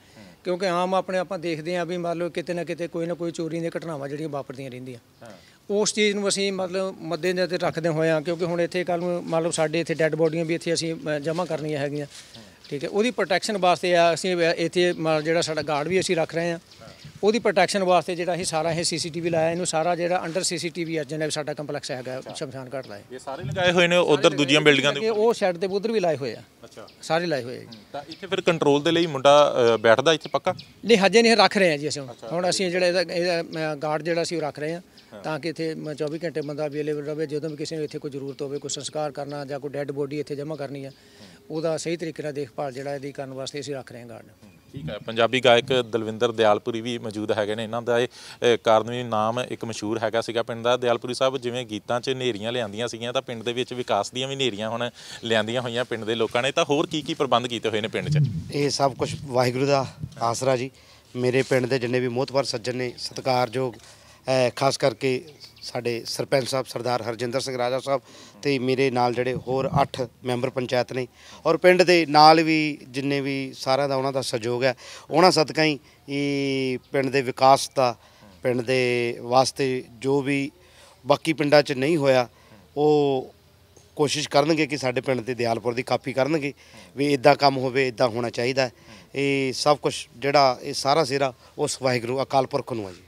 Speaker 2: ਕਿਉਂਕਿ ਆਮ ਆਪਣੇ ਆਪਾਂ ਦੇਖਦੇ ਆ ਵੀ ਮੰਨ ਲਓ ਕਿਤੇ ਨਾ ਕਿਤੇ ਕੋਈ ਨਾ ਕੋਈ ਚੋਰੀ ਦੀਆਂ ਘਟਨਾਵਾਂ ਜਿਹੜੀਆਂ ਵਾਪਰਦੀਆਂ ਰਹਿੰਦੀਆਂ ਉਸ ਚੀਜ਼ ਨੂੰ ਅਸੀਂ ਮਤਲਬ ਮੱਦੇ ਨਜ਼ਰ ਤੇ ਰੱਖਦੇ ਆ ਕਿਉਂਕਿ ਹੁਣ ਇੱਥੇ ਕੱਲ ਨੂੰ ਮੰਨ ਲਓ ਸਾਡੇ ਇੱਥੇ ਡੈੱਡ ਬੋਡੀਆਂ ਵੀ ਇੱਥੇ ਅਸੀਂ ਜਮ੍ਹਾਂ ਕਰਨੀਆਂ ਹੈਗੀਆਂ ਠੀਕ ਹੈ ਉਹਦੀ ਪ੍ਰੋਟੈਕਸ਼ਨ ਵਾਸਤੇ ਆ ਅਸੀਂ ਇੱਥੇ ਜਿਹੜਾ ਸਾਡਾ ਗਾਰਡ ਵੀ ਅਸੀਂ ਰੱਖ ਰਹੇ ਆ ਉਹਦੀ ਪ੍ਰੋਟੈਕਸ਼ਨ ਵਾਸਤੇ ਜਿਹੜਾ ਅਸੀਂ ਸਾਰਾ ਇਹ ਸੀਸੀਟੀਵੀ ਲਾਇਆ ਇਹਨੂੰ ਸਾਰਾ ਜਿਹੜਾ ਅੰਡਰ ਸੀਸੀਟੀਵੀ ਹੈ ਜਿੰਨੇ ਸਾਡਾ ਕੰਪਲੈਕਸ ਹੈਗਾ ਸ਼ਮਸ਼ਾਨ ਘਾਟ ਲਾਇਆ ਇਹ ਸਾਰੇ ਲਗਾਏ
Speaker 1: ਹੋਏ ਨੇ ਉਧਰ ਦੂਜੀਆਂ ਬਿਲਡਿੰਗਾਂ ਦੇ
Speaker 2: ਉਹ ਸ਼ੈੱਡ ਦੇ ਉਧਰ ਵੀ ਲਾਏ ਹੋਏ ਆ ਅੱਛਾ ਸਾਰੇ ਲਾਏ ਹੋਏ ਆ ਤਾਂ ਇੱਥੇ
Speaker 1: ਫਿਰ ਕੰਟਰੋਲ ਦੇ ਲਈ ਮੁੰਡਾ ਬੈਠਦਾ ਇੱਥੇ ਪੱਕਾ
Speaker 2: ਨਹੀਂ ਹਜੇ ਨਹੀਂ ਰੱਖ ਰਹੇ ਆ ਜੀ ਅਸੀਂ ਹੁਣ ਅਸੀਂ ਜਿਹੜਾ ਇਹਦਾ ਗਾਰਡ ਜਿਹੜਾ ਸੀ ਉਹ ਰੱਖ ਰਹੇ ਆ ਤਾਂ ਕਿ ਇੱਥੇ 24 ਘੰਟੇ ਬੰਦਾ ਅਵੇਲੇਬਲ ਰਹੇ ਜਦੋਂ ਵੀ ਕਿਸੇ ਨੂੰ ਇੱਥੇ ਕੋਈ ਜ਼ਰੂਰਤ ਹੋਵੇ ਕੋਈ ਸੰਸਕਾਰ ਕਰਨਾ ਜਾਂ ਕੋਈ ਡੈੱਡ ਬੋਡੀ ਇੱਥੇ ਜਮ੍ਹਾਂ ਕਰਨੀ ਆ ਉਹਦਾ ਸਹੀ ਤਰੀਕੇ ਨਾਲ ਦੇਖਭਾਲ ਜਿਹੜਾ ਇਹਦੀ ਕਰਨ ਵਾਸਤੇ ਅਸੀਂ ਰੱਖ ਰਹੇ ਆ ਗਾਰਡ
Speaker 1: ਠੀਕ ਹੈ ਪੰਜਾਬੀ ਗਾਇਕ ਦਲਵਿੰਦਰ ਦਿਆਲਪੁਰੀ ਵੀ ਮੌਜੂਦ ਹੈਗੇ ਨੇ ਇਹਨਾਂ ਦਾ ਇਹ ਕਾਰਨ ਵੀ ਨਾਮ ਇੱਕ ਮਸ਼ਹੂਰ ਹੈਗਾ ਸੀਗਾ ਪਿੰਡ ਦਾ ਦਿਆਲਪੁਰੀ ਸਾਹਿਬ ਜਿਵੇਂ ਗੀਤਾਂ 'ਚ ਨੇਰੀਆਂ ਲਿਆਂਦੀਆਂ ਸੀਗੀਆਂ ਤਾਂ ਪਿੰਡ ਦੇ ਵਿੱਚ ਵਿਕਾਸ ਦੀਆਂ ਵੀ ਨੇਰੀਆਂ ਹੁਣ ਲਿਆਂਦੀਆਂ ਹੋਈਆਂ ਪਿੰਡ ਦੇ ਲੋਕਾਂ ਨੇ ਤਾਂ ਹੋਰ ਕੀ ਕੀ ਪ੍ਰਬੰਧ ਕੀਤੇ ਹੋਏ ਨੇ ਪਿੰਡ 'ਚ
Speaker 3: ਇਹ ਸਭ ਕੁਝ ਵਾਹਿਗੁਰੂ ਦਾ ਆਸਰਾ ਜੀ ਮੇਰੇ ਪਿੰਡ ਦੇ ਜਿੰਨੇ ਵੀ ਮੋਹਤਵਰ ਸੱਜਣ ਨੇ ਸਤਿਕਾਰਯੋਗ ਖਾਸ ਕਰਕੇ ਸਾਡੇ ਸਰਪੰਚ ਸਾਹਿਬ ਸਰਦਾਰ ਹਰਜਿੰਦਰ ਸਿੰਘ ਰਾਜਾ ਸਾਹਿਬ ਤੇ ਮੇਰੇ ਨਾਲ ਜਿਹੜੇ ਹੋਰ 8 ਮੈਂਬਰ ਪੰਚਾਇਤ ਨੇ ਔਰ ਪਿੰਡ ਦੇ ਨਾਲ ਵੀ ਜਿੰਨੇ ਵੀ ਸਾਰਿਆਂ ਦਾ ਉਹਨਾਂ ਦਾ ਸਹਿਯੋਗ ਹੈ ਉਹਨਾਂ ਸਦਕਾ ਹੀ ਇਹ ਪਿੰਡ ਦੇ ਵਿਕਾਸ ਦਾ ਪਿੰਡ ਦੇ ਵਾਸਤੇ ਜੋ ਵੀ ਬਾਕੀ ਪਿੰਡਾਂ 'ਚ ਨਹੀਂ ਹੋਇਆ ਉਹ ਕੋਸ਼ਿਸ਼ ਕਰਨਗੇ ਕਿ ਸਾਡੇ ਪਿੰਡ ਤੇ ਦਿਆਲਪੁਰ ਦੀ ਕਾਪੀ ਕਰਨਗੇ ਵੀ ਇਦਾਂ ਕੰਮ ਹੋਵੇ ਇਦਾਂ ਹੋਣਾ ਚਾਹੀਦਾ ਇਹ ਸਭ ਕੁਝ ਜਿਹੜਾ ਇਹ ਸਾਰਾ ਸਿਰਾ ਉਸ ਵਾਹਿਗੁਰੂ ਅਕਾਲ ਪੁਰਖ ਨੂੰ ਹੈ ਜੀ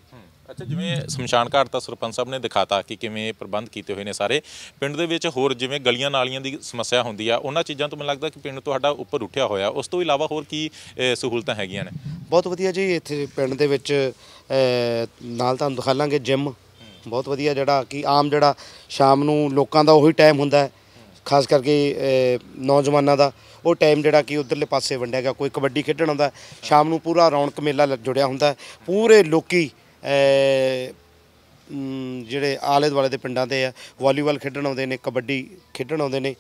Speaker 1: ਅੱਛਾ ਜਿਵੇਂ ਸਮਸ਼ਾਨ ਘਾਟ ਦਾ ਸਰਪੰਚ ਸਾਹਿਬ ਨੇ ਦਿਖਾਤਾ ਕਿ ਕਿਵੇਂ ਪ੍ਰਬੰਧ ਕੀਤੇ ਹੋਏ ਨੇ ਸਾਰੇ ਪਿੰਡ ਦੇ ਵਿੱਚ ਹੋਰ ਜਿਵੇਂ ਗਲੀਆਂ ਨਾਲੀਆਂ ਦੀ ਸਮੱਸਿਆ ਹੁੰਦੀ ਆ ਉਹਨਾਂ ਚੀਜ਼ਾਂ ਤੋਂ ਮੈਨੂੰ ਲੱਗਦਾ ਕਿ ਪਿੰਡ ਤੁਹਾਡਾ ਉੱਪਰ ਉੱਠਿਆ ਹੋਇਆ ਉਸ ਤੋਂ ਇਲਾਵਾ ਹੋਰ ਕੀ ਸਹੂਲਤਾਂ ਹੈਗੀਆਂ ਨੇ
Speaker 3: ਬਹੁਤ ਵਧੀਆ ਜੀ ਇੱਥੇ ਪਿੰਡ ਦੇ ਵਿੱਚ ਨਾਲ ਤੁਹਾਨੂੰ ਦਿਖਾ ਲਾਂਗੇ ਜਿਮ ਬਹੁਤ ਵਧੀਆ ਜਿਹੜਾ ਕਿ ਆਮ ਜਿਹੜਾ ਸ਼ਾਮ ਨੂੰ ਲੋਕਾਂ ਦਾ ਉਹੀ ਟਾਈਮ ਹੁੰਦਾ ਖਾਸ ਕਰਕੇ ਨੌਜਵਾਨਾਂ ਦਾ ਉਹ ਟਾਈਮ ਜਿਹੜਾ ਕਿ ਉਧਰਲੇ ਪਾਸੇ ਵੰਡਿਆ ਗਿਆ ਕੋਈ ਕਬੱਡੀ ਖੇਡਣ ਆਉਂਦਾ ਸ਼ਾਮ ਨੂੰ ਪੂਰਾ ਰੌਣਕ ਮੇਲਾ ਜੁੜਿਆ ਹੁੰਦਾ ਪੂਰੇ ਲੋਕੀ ਜਿਹੜੇ ਆਲੇ ਦੁਆਲੇ ਦੇ ਪਿੰਡਾਂ ਦੇ ਆ ਵਾਲੀਬਾਲ ਖੇਡਣ ਆਉਂਦੇ ਨੇ ਕਬੱਡੀ ਖੇਡਣ ਆਉਂਦੇ ਨੇ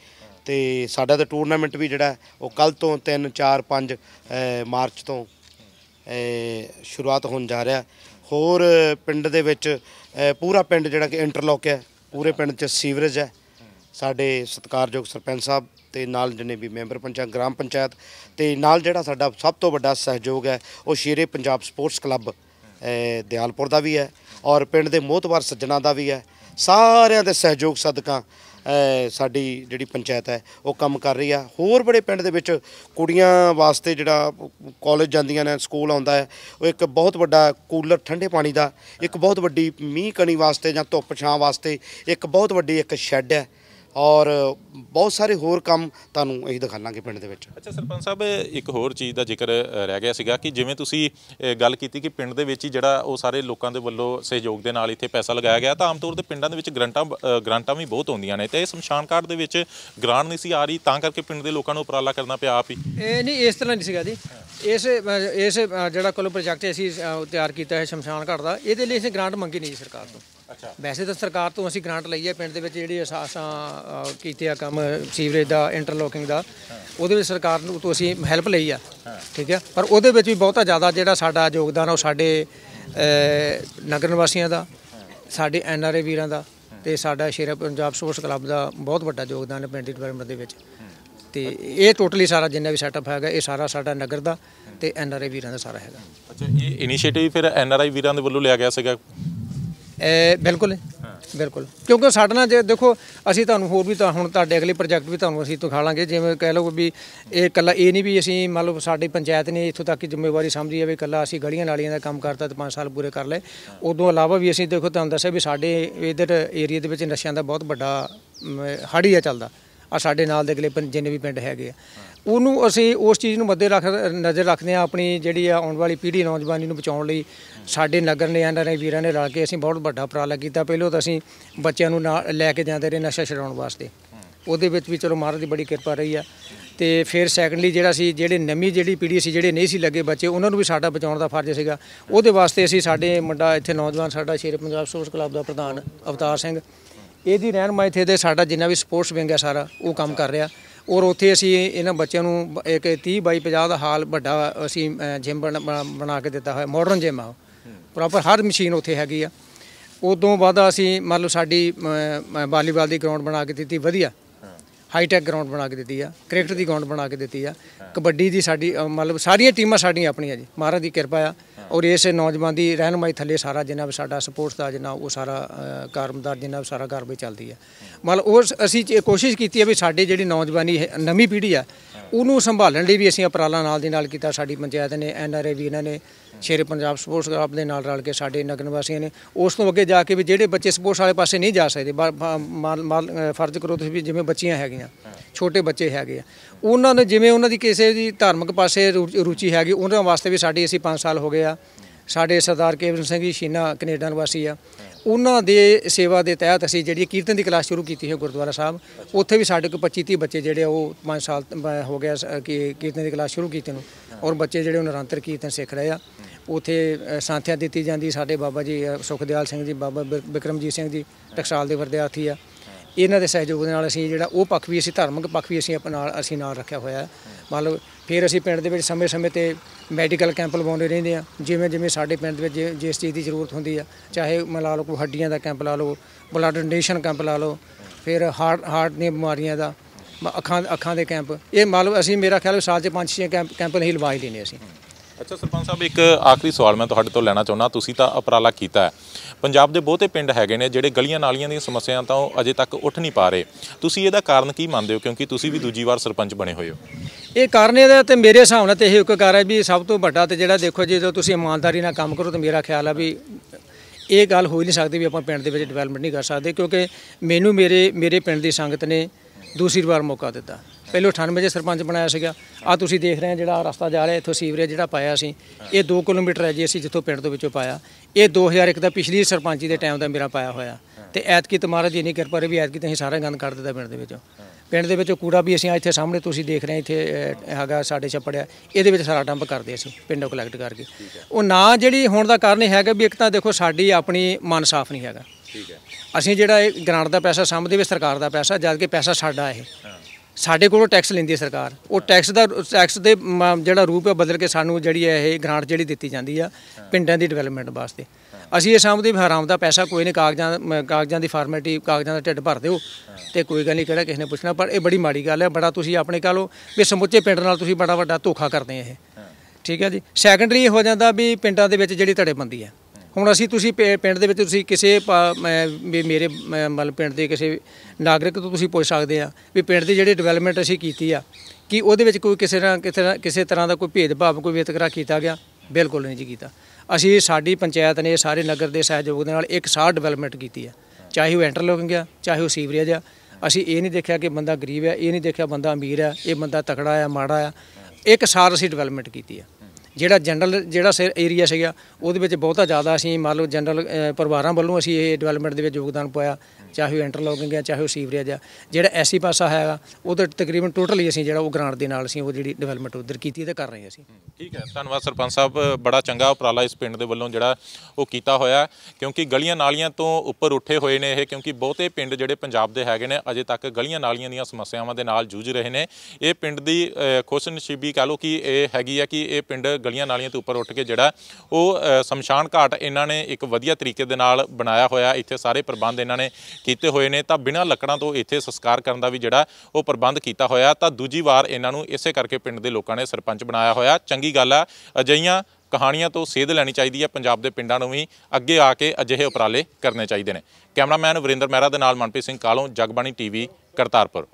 Speaker 3: ਤੇ ਸਾਡਾ ਤਾਂ ਟੂਰਨਾਮੈਂਟ ਵੀ ਜਿਹੜਾ ਉਹ ਕੱਲ ਤੋਂ 3 4 5 ਮਾਰਚ ਤੋਂ ਸ਼ੁਰੂਆਤ ਹੋਣ ਜਾ ਰਿਹਾ ਹੋਰ ਪਿੰਡ ਦੇ ਵਿੱਚ ਪੂਰਾ ਪਿੰਡ ਜਿਹੜਾ ਕਿ ਇੰਟਰਲੌਕ ਹੈ ਪੂਰੇ ਪਿੰਡ 'ਚ ਸੀਵਰੇਜ ਹੈ ਸਾਡੇ ਸਤਿਕਾਰਯੋਗ ਸਰਪੰਚ ਸਾਹਿਬ ਤੇ ਨਾਲ ਜਿਹਨੇ ਵੀ ਮੈਂਬਰ ਪੰਚਾਇਤ ਗ੍ਰਾਮ ਪੰਚਾਇਤ ਤੇ ਨਾਲ ਜਿਹੜਾ ਸਾਡਾ ਸਭ ਤੋਂ ਵੱਡਾ ਸਹਿਯੋਗ ਹੈ ਉਹ ਸ਼ੇਰੇ ਪੰਜਾਬ ਸਪੋਰਟਸ ਕਲੱਬ ਦਿਆਲਪੁਰ ਦਾ ਵੀ ਹੈ ਔਰ ਪਿੰਡ ਦੇ ਮੋਹਤਵਾਰ ਸੱਜਣਾ ਦਾ ਵੀ ਹੈ ਸਾਰਿਆਂ ਦੇ ਸਹਿਯੋਗ ਸਦਕਾ ਸਾਡੀ ਜਿਹੜੀ ਪੰਚਾਇਤ ਹੈ ਉਹ ਕੰਮ ਕਰ ਰਹੀ ਆ ਹੋਰ ਬੜੇ ਪਿੰਡ ਦੇ ਵਿੱਚ ਕੁੜੀਆਂ ਵਾਸਤੇ ਜਿਹੜਾ ਕਾਲਜ ਜਾਂਦੀਆਂ ਨੇ ਸਕੂਲ ਆਉਂਦਾ ਹੈ ਉਹ ਇੱਕ ਬਹੁਤ ਵੱਡਾ ਕੂਲਰ ਠੰਡੇ ਪਾਣੀ ਦਾ ਇੱਕ ਬਹੁਤ ਵੱਡੀ ਮੀਂਹ ਕਣੀ ਵਾਸਤੇ ਜਾਂ ਧੁੱਪ ਛਾਂ ਵਾਸਤੇ ਇੱਕ ਬਹੁਤ ਵੱਡੀ ਇੱਕ ਸ਼ੈੱਡ ਹੈ ਔਰ ਬਹੁਤ ਸਾਰੇ ਹੋਰ ਕੰਮ ਤੁਹਾਨੂੰ ਅਸੀਂ ਦਿਖਾਵਾਂਗੇ ਪਿੰਡ ਦੇ ਵਿੱਚ ਅੱਛਾ
Speaker 1: ਸਰਪੰਚ ਸਾਹਿਬ ਇੱਕ ਹੋਰ ਚੀਜ਼ ਦਾ ਜ਼ਿਕਰ ਰਹਿ ਗਿਆ ਸੀਗਾ ਕਿ ਜਿਵੇਂ ਤੁਸੀਂ ਗੱਲ ਕੀਤੀ ਕਿ ਪਿੰਡ ਦੇ ਵਿੱਚ ਹੀ ਜਿਹੜਾ ਉਹ ਸਾਰੇ ਲੋਕਾਂ ਦੇ ਵੱਲੋਂ ਸਹਿਯੋਗ ਦੇ ਨਾਲ ਇੱਥੇ ਪੈਸਾ ਲਗਾਇਆ ਗਿਆ ਤਾਂ ਆਮ ਤੌਰ ਤੇ ਪਿੰਡਾਂ ਦੇ ਵਿੱਚ ਗ੍ਰਾਂਟਾਂ ਗ੍ਰਾਂਟਾਂ ਵੀ ਬਹੁਤ ਹੁੰਦੀਆਂ ਨੇ ਤੇ ਇਹ ਸ਼ਮਸ਼ਾਨ ਘਾਟ ਦੇ ਵਿੱਚ ਗ੍ਰਾਂਟ ਨਹੀਂ ਸੀ ਆ ਰਹੀ ਤਾਂ ਕਰਕੇ ਪਿੰਡ ਦੇ ਲੋਕਾਂ ਨੂੰ ਉਪਰਾਲਾ ਕਰਨਾ ਪਿਆ ਆਪ ਹੀ
Speaker 2: ਇਹ ਨਹੀਂ ਇਸ ਤਰ੍ਹਾਂ ਨਹੀਂ ਸੀਗਾ ਜੀ ਇਸ ਇਸ ਜਿਹੜਾ ਕੋਲ ਪ੍ਰੋਜੈਕਟ ਅਸੀਂ ਤਿਆਰ ਕੀਤਾ ਹੈ ਸ਼ਮਸ਼ਾਨ ਘਾਟ ਦਾ ਇਹਦੇ ਲਈ ਅਸੀਂ ਗ੍ਰਾਂਟ ਮੰਗੀ ਨਹੀਂ ਸਰਕਾਰ ਤੋਂ ਵੈਸੇ ਤਾਂ ਸਰਕਾਰ ਤੋਂ ਅਸੀਂ ਗ੍ਰਾਂਟ ਲਈ ਹੈ ਪਿੰਡ ਦੇ ਵਿੱਚ ਜਿਹੜੇ ਅਸਾਸਾਂ ਕੀਤੇ ਆ ਕੰਮ ਸੀਵਰੇਜ ਦਾ ਇੰਟਰਲੋਕਿੰਗ ਦਾ ਉਹਦੇ ਵਿੱਚ ਸਰਕਾਰ ਨੂੰ ਤੋਂ ਅਸੀਂ ਹੈਲਪ ਲਈ ਆ ਠੀਕ ਹੈ ਪਰ ਉਹਦੇ ਵਿੱਚ ਵੀ ਬਹੁਤਾ ਜ਼ਿਆਦਾ ਜਿਹੜਾ ਸਾਡਾ ਯੋਗਦਾਨ ਉਹ ਸਾਡੇ ਨਗਰ ਨਿਵਾਸੀਆਂ ਦਾ ਸਾਡੇ ਐਨ ਆਰ ਏ ਵੀਰਾਂ ਦਾ ਤੇ ਸਾਡਾ ਸ਼ੇਰਾ ਪੰਜਾਬ ਸਪੋਰਟਸ ਕਲੱਬ ਦਾ ਬਹੁਤ ਵੱਡਾ ਯੋਗਦਾਨ ਹੈ ਪਿੰਡ ਦੀ ਡਿਵੈਲਪਮੈਂਟ ਦੇ ਵਿੱਚ ਤੇ ਇਹ ਟੋਟਲੀ ਸਾਰਾ ਜਿੰਨਾ ਵੀ ਸੈਟਅਪ ਹੈਗਾ ਇਹ ਸਾਰਾ ਸਾਡਾ ਨਗਰ ਦਾ ਤੇ ਐਨ ਆਰ ਏ ਵੀਰਾਂ ਦਾ ਸਾਰਾ ਹੈਗਾ
Speaker 1: ਅੱਛਾ ਇਹ ਇਨੀਸ਼ੀਏਟਿਵ ਫਿਰ ਐਨ ਆਰ ਆਈ ਵੀਰਾਂ ਦੇ ਵੱਲੋਂ ਲਿਆ ਗਿਆ ਸੀਗਾ
Speaker 2: ਬਿਲਕੁਲ ਬਿਲਕੁਲ ਕਿਉਂਕਿ ਸਾਡੇ ਨਾਲ ਜੇ ਦੇਖੋ ਅਸੀਂ ਤੁਹਾਨੂੰ ਹੋਰ ਵੀ ਹੁਣ ਤੁਹਾਡੇ ਅਗਲੇ ਪ੍ਰੋਜੈਕਟ ਵੀ ਤੁਹਾਨੂੰ ਅਸੀਂ ਦਿਖਾ ਲਾਂਗੇ ਜਿਵੇਂ ਕਹਿ ਲਓ ਵੀ ਇਹ ਕੱਲਾ ਇਹ ਨਹੀਂ ਵੀ ਅਸੀਂ ਮੰਨ ਲਓ ਸਾਡੀ ਪੰਚਾਇਤ ਨੇ ਇੱਥੋਂ ਤੱਕ ਜ਼ਿੰਮੇਵਾਰੀ ਸਮਝੀ ਹੈ ਵੀ ਕੱਲਾ ਅਸੀਂ ਗਲੀਆਂ ਨਾਲੀਆਂ ਦਾ ਕੰਮ ਕਰਤਾ ਤੇ 5 ਸਾਲ ਪੂਰੇ ਕਰ ਲਏ ਉਦੋਂ ਇਲਾਵਾ ਵੀ ਅਸੀਂ ਦੇਖੋ ਤੁਹਾਨੂੰ ਦੱਸਿਆ ਵੀ ਸਾਡੇ ਇਧਰ ਏਰੀਆ ਦੇ ਵਿੱਚ ਨਸ਼ਿਆਂ ਦਾ ਬਹੁਤ ਵੱਡਾ ਹੜੀਆ ਚੱਲਦਾ ਆ ਸਾਡੇ ਨਾਲ ਦੇ ਅਗਲੇ ਜਿੰਨੇ ਵੀ ਪਿੰਡ ਹੈਗੇ ਆ ਉਹਨੂੰ ਅਸੀਂ ਉਸ ਚੀਜ਼ ਨੂੰ ਮੱਦੇ ਰੱਖ ਨਜ਼ਰ ਰੱਖਦੇ ਆ ਆਪਣੀ ਜਿਹੜੀ ਆ ਆਉਣ ਵਾਲੀ ਪੀੜ੍ਹੀ ਨੌਜਵਾਨੀ ਨੂੰ ਬਚਾਉਣ ਲਈ ਸਾਡੇ ਨਗਰ ਨਿਆਣਿਆਂ ਨੇ ਵੀਰਾਂ ਨੇ ਰਲ ਕੇ ਅਸੀਂ ਬਹੁਤ ਵੱਡਾ ਉਪਰਾਲਾ ਕੀਤਾ ਪਹਿਲਾਂ ਤਾਂ ਅਸੀਂ ਬੱਚਿਆਂ ਨੂੰ ਨਾਲ ਲੈ ਕੇ ਜਾਂਦੇ ਰਹੇ ਨਸ਼ਾ ਛਡਾਉਣ ਵਾਸਤੇ ਉਹਦੇ ਵਿੱਚ ਵੀ ਚਲੋ ਮਹਾਰਾਜ ਦੀ ਬੜੀ ਕਿਰਪਾ ਰਹੀ ਆ ਤੇ ਫਿਰ ਸੈਕੰਡਲੀ ਜਿਹੜਾ ਸੀ ਜਿਹੜੇ ਨਵੀਂ ਜਿਹੜੀ ਪੀੜ੍ਹੀ ਸੀ ਜਿਹੜੇ ਨਹੀਂ ਸੀ ਲੱਗੇ ਬੱਚੇ ਉਹਨਾਂ ਨੂੰ ਵੀ ਸਾਡਾ ਬਚਾਉਣ ਦਾ ਫਰਜ਼ ਸੀਗਾ ਉਹਦੇ ਵਾਸਤੇ ਅਸੀਂ ਸਾਡੇ ਮੁੰਡਾ ਇੱਥੇ ਨੌਜਵਾਨ ਸਾਡਾ ਸ਼ੇਰ ਪੰਜਾਬ ਸਪੋਰਟਸ ਕਲੱਬ ਦਾ ਪ੍ਰਧਾਨ ਅਵਤਾਰ ਸਿੰਘ ਇਹਦੀ ਰਹਿਨਮਾਈ ਇੱਥੇ ਦੇ ਸਾਡਾ ਜਿੰਨਾ ਵੀ ਸਪੋਰਟਸ ਵਿੰਗ ਹੈ ਸਾਰਾ ਉਹ ਕੰਮ ਕਰ ਰਿਹਾ ਔਰ ਉੱਥੇ ਅਸੀਂ ਇਹਨਾਂ ਬੱਚਿਆਂ ਨੂੰ ਇੱਕ 30 ਬਾਈ 50 ਦਾ ਹਾਲ ਵੱਡਾ ਅਸੀਂ ਜਿਮ ਬਣਾ ਕੇ ਦਿੱਤਾ ਹੋਇਆ ਮਾਡਰਨ ਜਿਮ ਆ ਪ੍ਰੋਪਰ ਹਰ ਮਸ਼ੀਨ ਉੱਥੇ ਹੈਗੀ ਆ ਉਦੋਂ ਬਾਅਦ ਅਸੀਂ ਮਤਲਬ ਸਾਡੀ ਵਾਲੀਬਾਲ ਦੀ ਗਰਾਊਂਡ ਬਣਾ ਕੇ ਦਿੱਤੀ ਵਧੀਆ ਹਾਈ ਟੈਕ ਗਰਾਊਂਡ ਬਣਾ ਕੇ ਦਿੱਤੀ ਆ ਕ੍ਰਿਕਟ ਦੀ ਗਰਾਊਂਡ ਬਣਾ ਕੇ ਦਿੱਤੀ ਆ ਕਬੱਡੀ ਦੀ ਸਾਡੀ ਮਤਲਬ ਸਾਰੀਆਂ ਟੀਮਾਂ ਸਾਡੀਆਂ ਆਪਣੀਆਂ ਜੀ ਮਹਾਰਾਜ ਦੀ ਕਿਰਪਾ ਆ ਔਰ ਇਸ ਨੌਜਵਾਨ ਦੀ ਰਹਿਨਮਾਈ ਥੱਲੇ ਸਾਰਾ ਜਿੰਨਾ ਵੀ ਸਾਡਾ ਸਪੋਰਟਸ ਦਾ ਜਿੰਨਾ ਉਹ ਸਾਰਾ ਕਾਰਮਦਾਰ ਜਿੰਨਾ ਵੀ ਸਾਰਾ ਕਾਰਵਾਈ ਚੱਲਦੀ ਆ ਮਤਲਬ ਉਹ ਅਸੀਂ ਕੋਸ਼ਿਸ਼ ਕੀਤੀ ਆ ਵੀ ਸਾਡੇ ਜਿਹੜੀ ਨੌਜਵਾਨੀ ਨਵੀਂ ਪੀੜ੍ਹੀ ਆ ਉਹਨੂੰ ਸੰਭਾਲਣ ਲਈ ਵੀ ਅਸੀਂ ਅਪਰਾਲਾ ਨਾਲ ਦੇ ਨਾਲ ਕੀਤਾ ਸਾਡੀ ਪੰਚਾਇਤ ਨੇ ਐਨਆਰਏ ਵੀ ਇਹਨਾਂ ਨੇ ਸ਼ੇਰ ਪੰਜਾਬ ਸਪੋਰਟਸ ਕਲੱਬ ਦੇ ਨਾਲ ਰਲ ਕੇ ਸਾਡੇ ਨਗਰ ਵਾਸੀਆਂ ਨੇ ਉਸ ਤੋਂ ਅੱਗੇ ਜਾ ਕੇ ਵੀ ਜਿਹੜੇ ਬੱਚੇ ਸਪੋਰਟਸ ਵਾਲੇ ਪਾਸੇ ਨਹੀਂ ਜਾ ਸਕਦੇ ਫਰਜ਼ ਕਰੋ ਤੁਸੀਂ ਵੀ ਜਿਵੇਂ ਬੱਚੀਆਂ ਹੈਗੀਆਂ ਆ ਛੋਟੇ ਬੱਚੇ ਹੈਗੇ ਆ ਉਹਨਾਂ ਨੇ ਜਿਵੇਂ ਉਹਨਾਂ ਦੀ ਕਿਸੇ ਦੀ ਧਾਰਮਿਕ ਪਾਸੇ ਰੁਚੀ ਹੈਗੀ ਉਹਨਾਂ ਵਾਸਤੇ ਵੀ ਸਾਡੀ ਅਸੀਂ 5 ਸਾਲ ਹੋ ਗਏ ਆ ਸਾਡੇ ਸਰਦਾਰ ਕੇਵਲ ਸਿੰਘ ਜੀ ਸ਼ੀਨਾ ਕੈਨੇਡਾ ਨਿਵਾਸੀ ਆ ਉਹਨਾਂ ਦੇ ਸੇਵਾ ਦੇ ਤਹਿਤ ਅਸੀਂ ਜਿਹੜੀ ਕੀਰਤਨ ਦੀ ਕਲਾਸ ਸ਼ੁਰੂ ਕੀਤੀ ਹੈ ਗੁਰਦੁਆਰਾ ਸਾਹਿਬ ਉੱਥੇ ਵੀ ਸਾਡੇ ਕੋ 25 30 ਬੱਚੇ ਜਿਹੜੇ ਉਹ 5 ਸਾਲ ਹੋ ਗਿਆ ਕਿ ਕੀਰਤਨ ਦੀ ਕਲਾਸ ਸ਼ੁਰੂ ਕੀਤੀ ਨੂੰ ਔਰ ਬੱਚੇ ਜਿਹੜੇ ਉਹ ਨਿਰੰਤਰ ਕੀਰਤਨ ਸਿੱਖ ਰਹੇ ਆ ਉਥੇ ਸਾਥਿਆ ਦਿੱਤੀ ਜਾਂਦੀ ਸਾਡੇ ਬਾਬਾ ਜੀ ਸੁਖਦੇਵਾਲ ਸਿੰਘ ਜੀ ਬਾਬਾ ਬਿਕਰਮਜੀਤ ਸਿੰਘ ਜੀ ਟਕਸਾਲ ਦੇ ਵਿਦਿਆਰਥੀ ਆ ਇਹਨਾਂ ਦੇ ਸਹਿਯੋਗ ਦੇ ਨਾਲ ਅਸੀਂ ਜਿਹੜਾ ਉਹ ਪੱਖ ਵੀ ਅਸੀਂ ਧਾਰਮਿਕ ਪੱਖ ਵੀ ਅਸੀਂ ਆਪਣਾ ਅਸੀਂ ਨਾਲ ਰੱਖਿਆ ਹੋਇਆ ਹੈ ਮਤਲਬ ਫਿਰ ਅਸੀਂ ਪਿੰਡ ਦੇ ਵਿੱਚ ਸਮੇਂ-ਸਮੇਂ ਤੇ ਮੈਡੀਕਲ ਕੈਂਪ ਲਵਾਉਂਦੇ ਰਹਿੰਦੇ ਆ ਜਿਵੇਂ ਜਿਵੇਂ ਸਾਡੇ ਪਿੰਡ ਦੇ ਵਿੱਚ ਜਿਸ ਚੀਜ਼ ਦੀ ਜ਼ਰੂਰਤ ਹੁੰਦੀ ਆ ਚਾਹੇ ਮਲਾ ਕੋ ਹੱਡੀਆਂ ਦਾ ਕੈਂਪ ਲਾ ਲਓ ਬਲੱਡ ਡੋਨੇਸ਼ਨ ਕੈਂਪ ਲਾ ਲਓ ਫਿਰ ਹਾਰਟ ਹਾਰਟ ਦੀਆਂ ਬਿਮਾਰੀਆਂ ਦਾ ਅੱਖਾਂ ਅੱਖਾਂ ਦੇ ਕੈਂਪ ਇਹ ਮਤਲਬ ਅਸੀਂ ਮੇਰਾ ਖਿਆਲ ਸਾਲ 'ਚ 5-6 ਕੈਂਪ ਕੈਂਪ ਨਹੀਂ ਲਵਾਈ ਲੈਨੇ ਅਸੀਂ
Speaker 1: ਅੱਛਾ ਸਰਪੰਚ ਸਾਹਿਬ ਇੱਕ ਆਖਰੀ ਸਵਾਲ ਮੈਂ ਤੁਹਾਡੇ ਤੋਂ ਲੈਣਾ ਚਾਹੁੰਦਾ ਤੁਸੀਂ ਤਾਂ ਉਪਰਾਲਾ ਕੀਤਾ ਹੈ ਪੰਜਾਬ ਦੇ ਬਹੁਤੇ ਪਿੰਡ ਹੈਗੇ ਨੇ ਜਿਹੜੇ ਗਲੀਆਂ ਨਾਲੀਆਂ ਦੀਆਂ ਸਮੱਸਿਆਵਾਂ ਤਾਂ ਉਹ ਅਜੇ ਤੱਕ ਉੱਠ ਨਹੀਂ ਪਾ ਰਹੇ ਤੁਸੀਂ ਇਹਦਾ ਕਾਰਨ ਕੀ ਮੰਨਦੇ ਹੋ ਕਿਉਂਕਿ ਤੁਸੀਂ ਵੀ ਦੂਜੀ ਵਾਰ ਸਰਪੰਚ ਬਣੇ ਹੋਏ ਹੋ
Speaker 2: ਇਹ ਕਾਰਨ ਇਹਦਾ ਤੇ ਮੇਰੇ ਹਿਸਾਬ ਨਾਲ ਤੇ ਇਹ ਇੱਕ ਕਾਰਨ ਹੈ ਵੀ ਸਭ ਤੋਂ ਵੱਡਾ ਤੇ ਜਿਹੜਾ ਦੇਖੋ ਜੇ ਤੁਸੀਂ ਇਮਾਨਦਾਰੀ ਨਾਲ ਕੰਮ ਕਰੋ ਤੇ ਮੇਰਾ ਖਿਆਲ ਆ ਵੀ ਇਹ ਗੱਲ ਹੋ ਹੀ ਨਹੀਂ ਸਕਦੀ ਵੀ ਆਪਾਂ ਪਿੰਡ ਦੇ ਵਿੱਚ ਡਿਵੈਲਪਮੈਂਟ ਨਹੀਂ ਕਰ ਸਕਦੇ ਕਿਉਂਕਿ ਮੈਨੂੰ ਮੇਰੇ ਮੇਰੇ ਪਿੰਡ ਦੀ ਸੰਗਤ ਨੇ ਦੂਸਰੀ ਵਾਰ ਮੌਕਾ ਦਿੱਤਾ ਪਹਿਲੋ 98 ਵਜੇ ਸਰਪੰਚ ਬਣਾਇਆ ਸੀਗਾ ਆ ਤੁਸੀਂ ਦੇਖ ਰਹੇ ਆ ਜਿਹੜਾ ਰਸਤਾ ਜਾ ਰਿਹਾ ਇੱਥੋਂ ਸੀਵਰੇਜ ਜਿਹੜਾ ਪਾਇਆ ਸੀ ਇਹ 2 ਕਿਲੋਮੀਟਰ ਹੈ ਜੀ ਅਸੀਂ ਜਿੱਥੋਂ ਪਿੰਡ ਦੇ ਵਿੱਚੋਂ ਪਾਇਆ ਇਹ 2001 ਦਾ ਪਿਛਲੀ ਸਰਪੰਚੀ ਦੇ ਟਾਈਮ ਦਾ ਮੇਰਾ ਪਾਇਆ ਹੋਇਆ ਤੇ ਐਤਕੀ ਤੁਹਾਰਾ ਜੀ ਨਹੀਂ ਕਿਰਪਾ ਰਹੀ ਵੀ ਐਤਕੀ ਤੁਸੀਂ ਸਾਰਾ ਗੰਦ ਕੱਢ ਦਿੱਤਾ ਪਿੰਡ ਦੇ ਵਿੱਚੋਂ ਪਿੰਡ ਦੇ ਵਿੱਚੋਂ ਕੂੜਾ ਵੀ ਅਸੀਂ ਇੱਥੇ ਸਾਹਮਣੇ ਤੁਸੀਂ ਦੇਖ ਰਹੇ ਇੱਥੇ ਹੈਗਾ ਸਾਡੇ ਛੱਪੜਿਆ ਇਹਦੇ ਵਿੱਚ ਸਾਰਾ ਡੰਪ ਕਰਦੇ ਅਸੀਂ ਪਿੰਡੋਂ ਕਲੈਕਟ ਕਰਕੇ ਉਹ ਨਾ ਜਿਹੜੀ ਹੋਣ ਦਾ ਕਾਰਨ ਹੈਗਾ ਵੀ ਇੱਕ ਤਾਂ ਦੇਖੋ ਸਾਡੀ ਆਪਣੀ ਮਨ ਸਾਫ਼ ਨਹੀਂ ਹੈਗਾ ਠੀਕ ਹੈ ਅਸੀਂ ਜਿਹੜਾ ਇਹ ਗ੍ਰਾਂਟ ਦਾ ਪੈਸਾ ਸਾਹਮਣੇ ਵੀ ਸਰਕਾਰ ਦਾ ਪੈਸਾ ਜਦ ਕਿ ਪੈਸਾ ਸਾਡਾ ਇਹ ਸਾਡੇ ਕੋਲੋਂ ਟੈਕਸ ਲੈਂਦੀ ਹੈ ਸਰਕਾਰ ਉਹ ਟੈਕਸ ਦਾ ਟੈਕਸ ਦੇ ਜਿਹੜਾ ਰੂਪ ਹੈ ਬਦਲ ਕੇ ਸਾਨੂੰ ਜਿਹੜੀ ਹੈ ਇਹ ਗ੍ਰਾਂਟ ਜਿਹੜੀ ਦਿੱਤੀ ਜਾਂਦੀ ਆ ਪਿੰਡਾਂ ਦੀ ਡਿਵੈਲਪਮੈਂਟ ਵਾਸਤੇ ਅਸੀਂ ਇਹ ਸਮਝਦੇ ਹਰਾਮ ਦਾ ਪੈਸਾ ਕੋਈ ਨਹੀਂ ਕਾਗਜ਼ਾਂ ਕਾਗਜ਼ਾਂ ਦੀ ਫਾਰਮੈਲਿਟੀ ਕਾਗਜ਼ਾਂ ਦਾ ਢਿੱਡ ਭਰ ਦਿਓ ਤੇ ਕੋਈ ਗੱਲ ਨਹੀਂ ਕਿਹੜਾ ਕਿਸੇ ਨੇ ਪੁੱਛਣਾ ਪਰ ਇਹ ਬੜੀ ਮਾੜੀ ਗੱਲ ਹੈ ਬੜਾ ਤੁਸੀਂ ਆਪਣੇ ਕਹ ਲਓ ਵੀ ਸਮੁੱਚੇ ਪਿੰਡ ਨਾਲ ਤੁਸੀਂ ਬੜਾ ਵੱਡਾ ਧੋਖਾ ਕਰਦੇ ਆ ਇਹ ਠੀਕ ਹੈ ਜੀ ਸੈਕੰਡਰੀ ਹੋ ਜਾਂਦਾ ਵੀ ਪਿੰਡਾਂ ਦੇ ਵਿੱਚ ਜਿਹੜੀ ਬੰਦੀ ਹੈ ਹੁਣ ਅਸੀਂ ਤੁਸੀਂ ਪਿੰਡ ਦੇ ਵਿੱਚ ਤੁਸੀਂ ਕਿਸੇ ਮੇਰੇ ਮਤਲਬ ਪਿੰਡ ਦੇ ਕਿਸੇ ਨਾਗਰਿਕ ਤੋਂ ਤੁਸੀਂ ਪੁੱਛ ਸਕਦੇ ਆ ਵੀ ਪਿੰਡ ਦੀ ਜਿਹੜੀ ਡਿਵੈਲਪਮੈਂਟ ਅਸੀਂ ਕੀਤੀ ਆ ਕਿ ਉਹਦੇ ਵਿੱਚ ਕੋਈ ਕਿਸੇ ਨਾ ਕਿਸੇ ਕਿਸੇ ਤਰ੍ਹਾਂ ਦਾ ਕੋਈ ਭੇਦਭਾਵ ਕੋਈ ਵਿਤਕਰਾ ਕੀਤਾ ਗਿਆ ਬਿਲਕੁਲ ਨਹੀਂ ਜੀ ਕੀਤਾ ਅਸੀਂ ਸਾਡੀ ਪੰਚਾਇਤ ਨੇ ਸਾਰੇ ਨਗਰ ਦੇ ਸਹਿਯੋਗ ਦੇ ਨਾਲ ਇੱਕ ਸਾਰ ਡਿਵੈਲਪਮੈਂਟ ਕੀਤੀ ਆ ਚਾਹੇ ਉਹ ਇੰਟਰਲੋਕਿੰਗ ਆ ਚਾਹੇ ਉਹ ਸੀਵਰੇਜ ਆ ਅਸੀਂ ਇਹ ਨਹੀਂ ਦੇਖਿਆ ਕਿ ਬੰਦਾ ਗਰੀਬ ਆ ਇਹ ਨਹੀਂ ਦੇਖਿਆ ਬੰਦਾ ਅਮੀਰ ਆ ਇਹ ਬੰਦਾ ਤਕੜਾ ਆ ਮਾੜਾ ਆ ਇੱਕ ਸਾਰ ਅਸੀਂ ਡਿਵੈਲਪਮੈਂਟ ਕੀਤੀ ਆ ਜਿਹੜਾ ਜਨਰਲ ਜਿਹੜਾ ਏਰੀਆ ਸੀਗਾ ਉਹਦੇ ਵਿੱਚ ਬਹੁਤਾ ਜ਼ਿਆਦਾ ਅਸੀਂ ਮੰਨ ਲਓ ਜਨਰਲ ਪਰਿਵਾਰਾਂ ਵੱਲੋਂ ਅਸੀਂ ਇਹ ਡਿਵੈਲਪਮੈਂਟ ਦੇ ਵਿੱਚ ਯੋਗਦਾਨ ਪਾਇਆ ਚਾਹੇ ਉਹ ਇੰਟਰਲੋਕਿੰਗ ਹੈ ਚਾਹੇ ਉਹ ਸੀਵਰੇਜ ਆ ਜਿਹੜਾ ਐਸੀ ਪਾਸਾ ਹੈਗਾ ਉਹਦੇ ਤਕਰੀਬਨ ਟੋਟਲੀ ਅਸੀਂ ਜਿਹੜਾ ਉਹ ਗ੍ਰਾਂਟ ਦੇ ਨਾਲ ਅਸੀਂ ਉਹ ਜਿਹੜੀ ਡਿਵੈਲਪਮੈਂਟ ਉਧਰ ਕੀਤੀ ਤੇ ਕਰ ਰਹੇ ਅਸੀਂ
Speaker 1: ਠੀਕ ਹੈ ਧੰਨਵਾਦ ਸਰਪੰਚ ਸਾਹਿਬ ਬੜਾ ਚੰਗਾ ਉਪਰਾਲਾ ਇਸ ਪਿੰਡ ਦੇ ਵੱਲੋਂ ਜਿਹੜਾ ਉਹ ਕੀਤਾ ਹੋਇਆ ਕਿਉਂਕਿ ਗਲੀਆਂ ਨਾਲੀਆਂ ਤੋਂ ਉੱਪਰ ਉੱਠੇ ਹੋਏ ਨੇ ਇਹ ਕਿਉਂਕਿ ਬਹੁਤੇ ਪਿੰਡ ਜਿਹੜੇ ਪੰਜਾਬ ਦੇ ਹੈਗੇ ਨੇ ਅਜੇ ਤੱਕ ਗਲੀਆਂ ਨਾਲੀਆਂ ਦੀਆਂ ਸਮੱਸਿਆਵਾਂ ਦੇ ਨਾਲ ਜੂਝ ਰਹੇ ਨੇ ਇਹ ਪਿੰਡ ਦੀ ਖੁਸ਼ਨਸ਼ੀਬੀ ਕਹ ਲਓ ਕਿ ਇਹ ਹੈਗੀ ਆ ਕਿ ਇਹ ਪਿੰਡ ਗਲੀਆਂ ਨਾਲੀਆਂ ਤੋਂ ਉੱਪਰ ਉੱਠ ਕੇ ਜਿਹੜਾ ਉਹ ਸਮਸ਼ਾਨ ਘਾਟ ਇਹਨਾਂ ਨੇ ਇੱਕ ਵਧੀਆ ਤਰੀਕੇ ਦੇ ਨਾਲ ਬਣਾਇਆ ਹੋਇਆ ਇੱਥੇ ਸਾਰੇ ਪ੍ਰਬੰਧ ਇਹਨਾਂ ਨੇ ਕੀਤੇ ਹੋਏ ਨੇ ਤਾਂ ਬਿਨਾਂ ਲੱਕੜਾਂ ਤੋਂ ਇੱਥੇ ਸੰਸਕਾਰ ਕਰਨ ਦਾ ਵੀ ਜਿਹੜਾ ਉਹ ਪ੍ਰਬੰਧ ਕੀਤਾ ਹੋਇਆ ਤਾਂ ਦੂਜੀ ਵਾਰ ਇਹਨਾਂ ਨੂੰ ਇਸੇ ਕਰਕੇ ਪਿੰਡ ਦੇ ਲੋਕਾਂ ਨੇ ਸਰਪੰਚ ਬਣਾਇਆ ਹੋਇਆ ਚੰਗੀ ਗੱਲ ਆ ਅਜਈਆਂ ਕਹਾਣੀਆਂ ਤੋਂ ਸੇਧ ਲੈਣੀ ਚਾਹੀਦੀ ਹੈ ਪੰਜਾਬ ਦੇ ਪਿੰਡਾਂ ਨੂੰ ਵੀ ਅੱਗੇ ਆ ਕੇ ਅਜਿਹੇ ਉਪਰਾਲੇ ਕਰਨੇ ਚਾਹੀਦੇ ਨੇ ਕੈਮਰਾਮੈਨ ਵਰਿੰਦਰ ਮਹਿਰਾ ਦੇ ਨਾਲ ਮਨਪ੍ਰੀਤ ਸਿੰਘ ਕਾਲੋਂ ਜਗਬਾਣੀ ਟੀਵੀ ਕਰਤਾਰਪੁਰ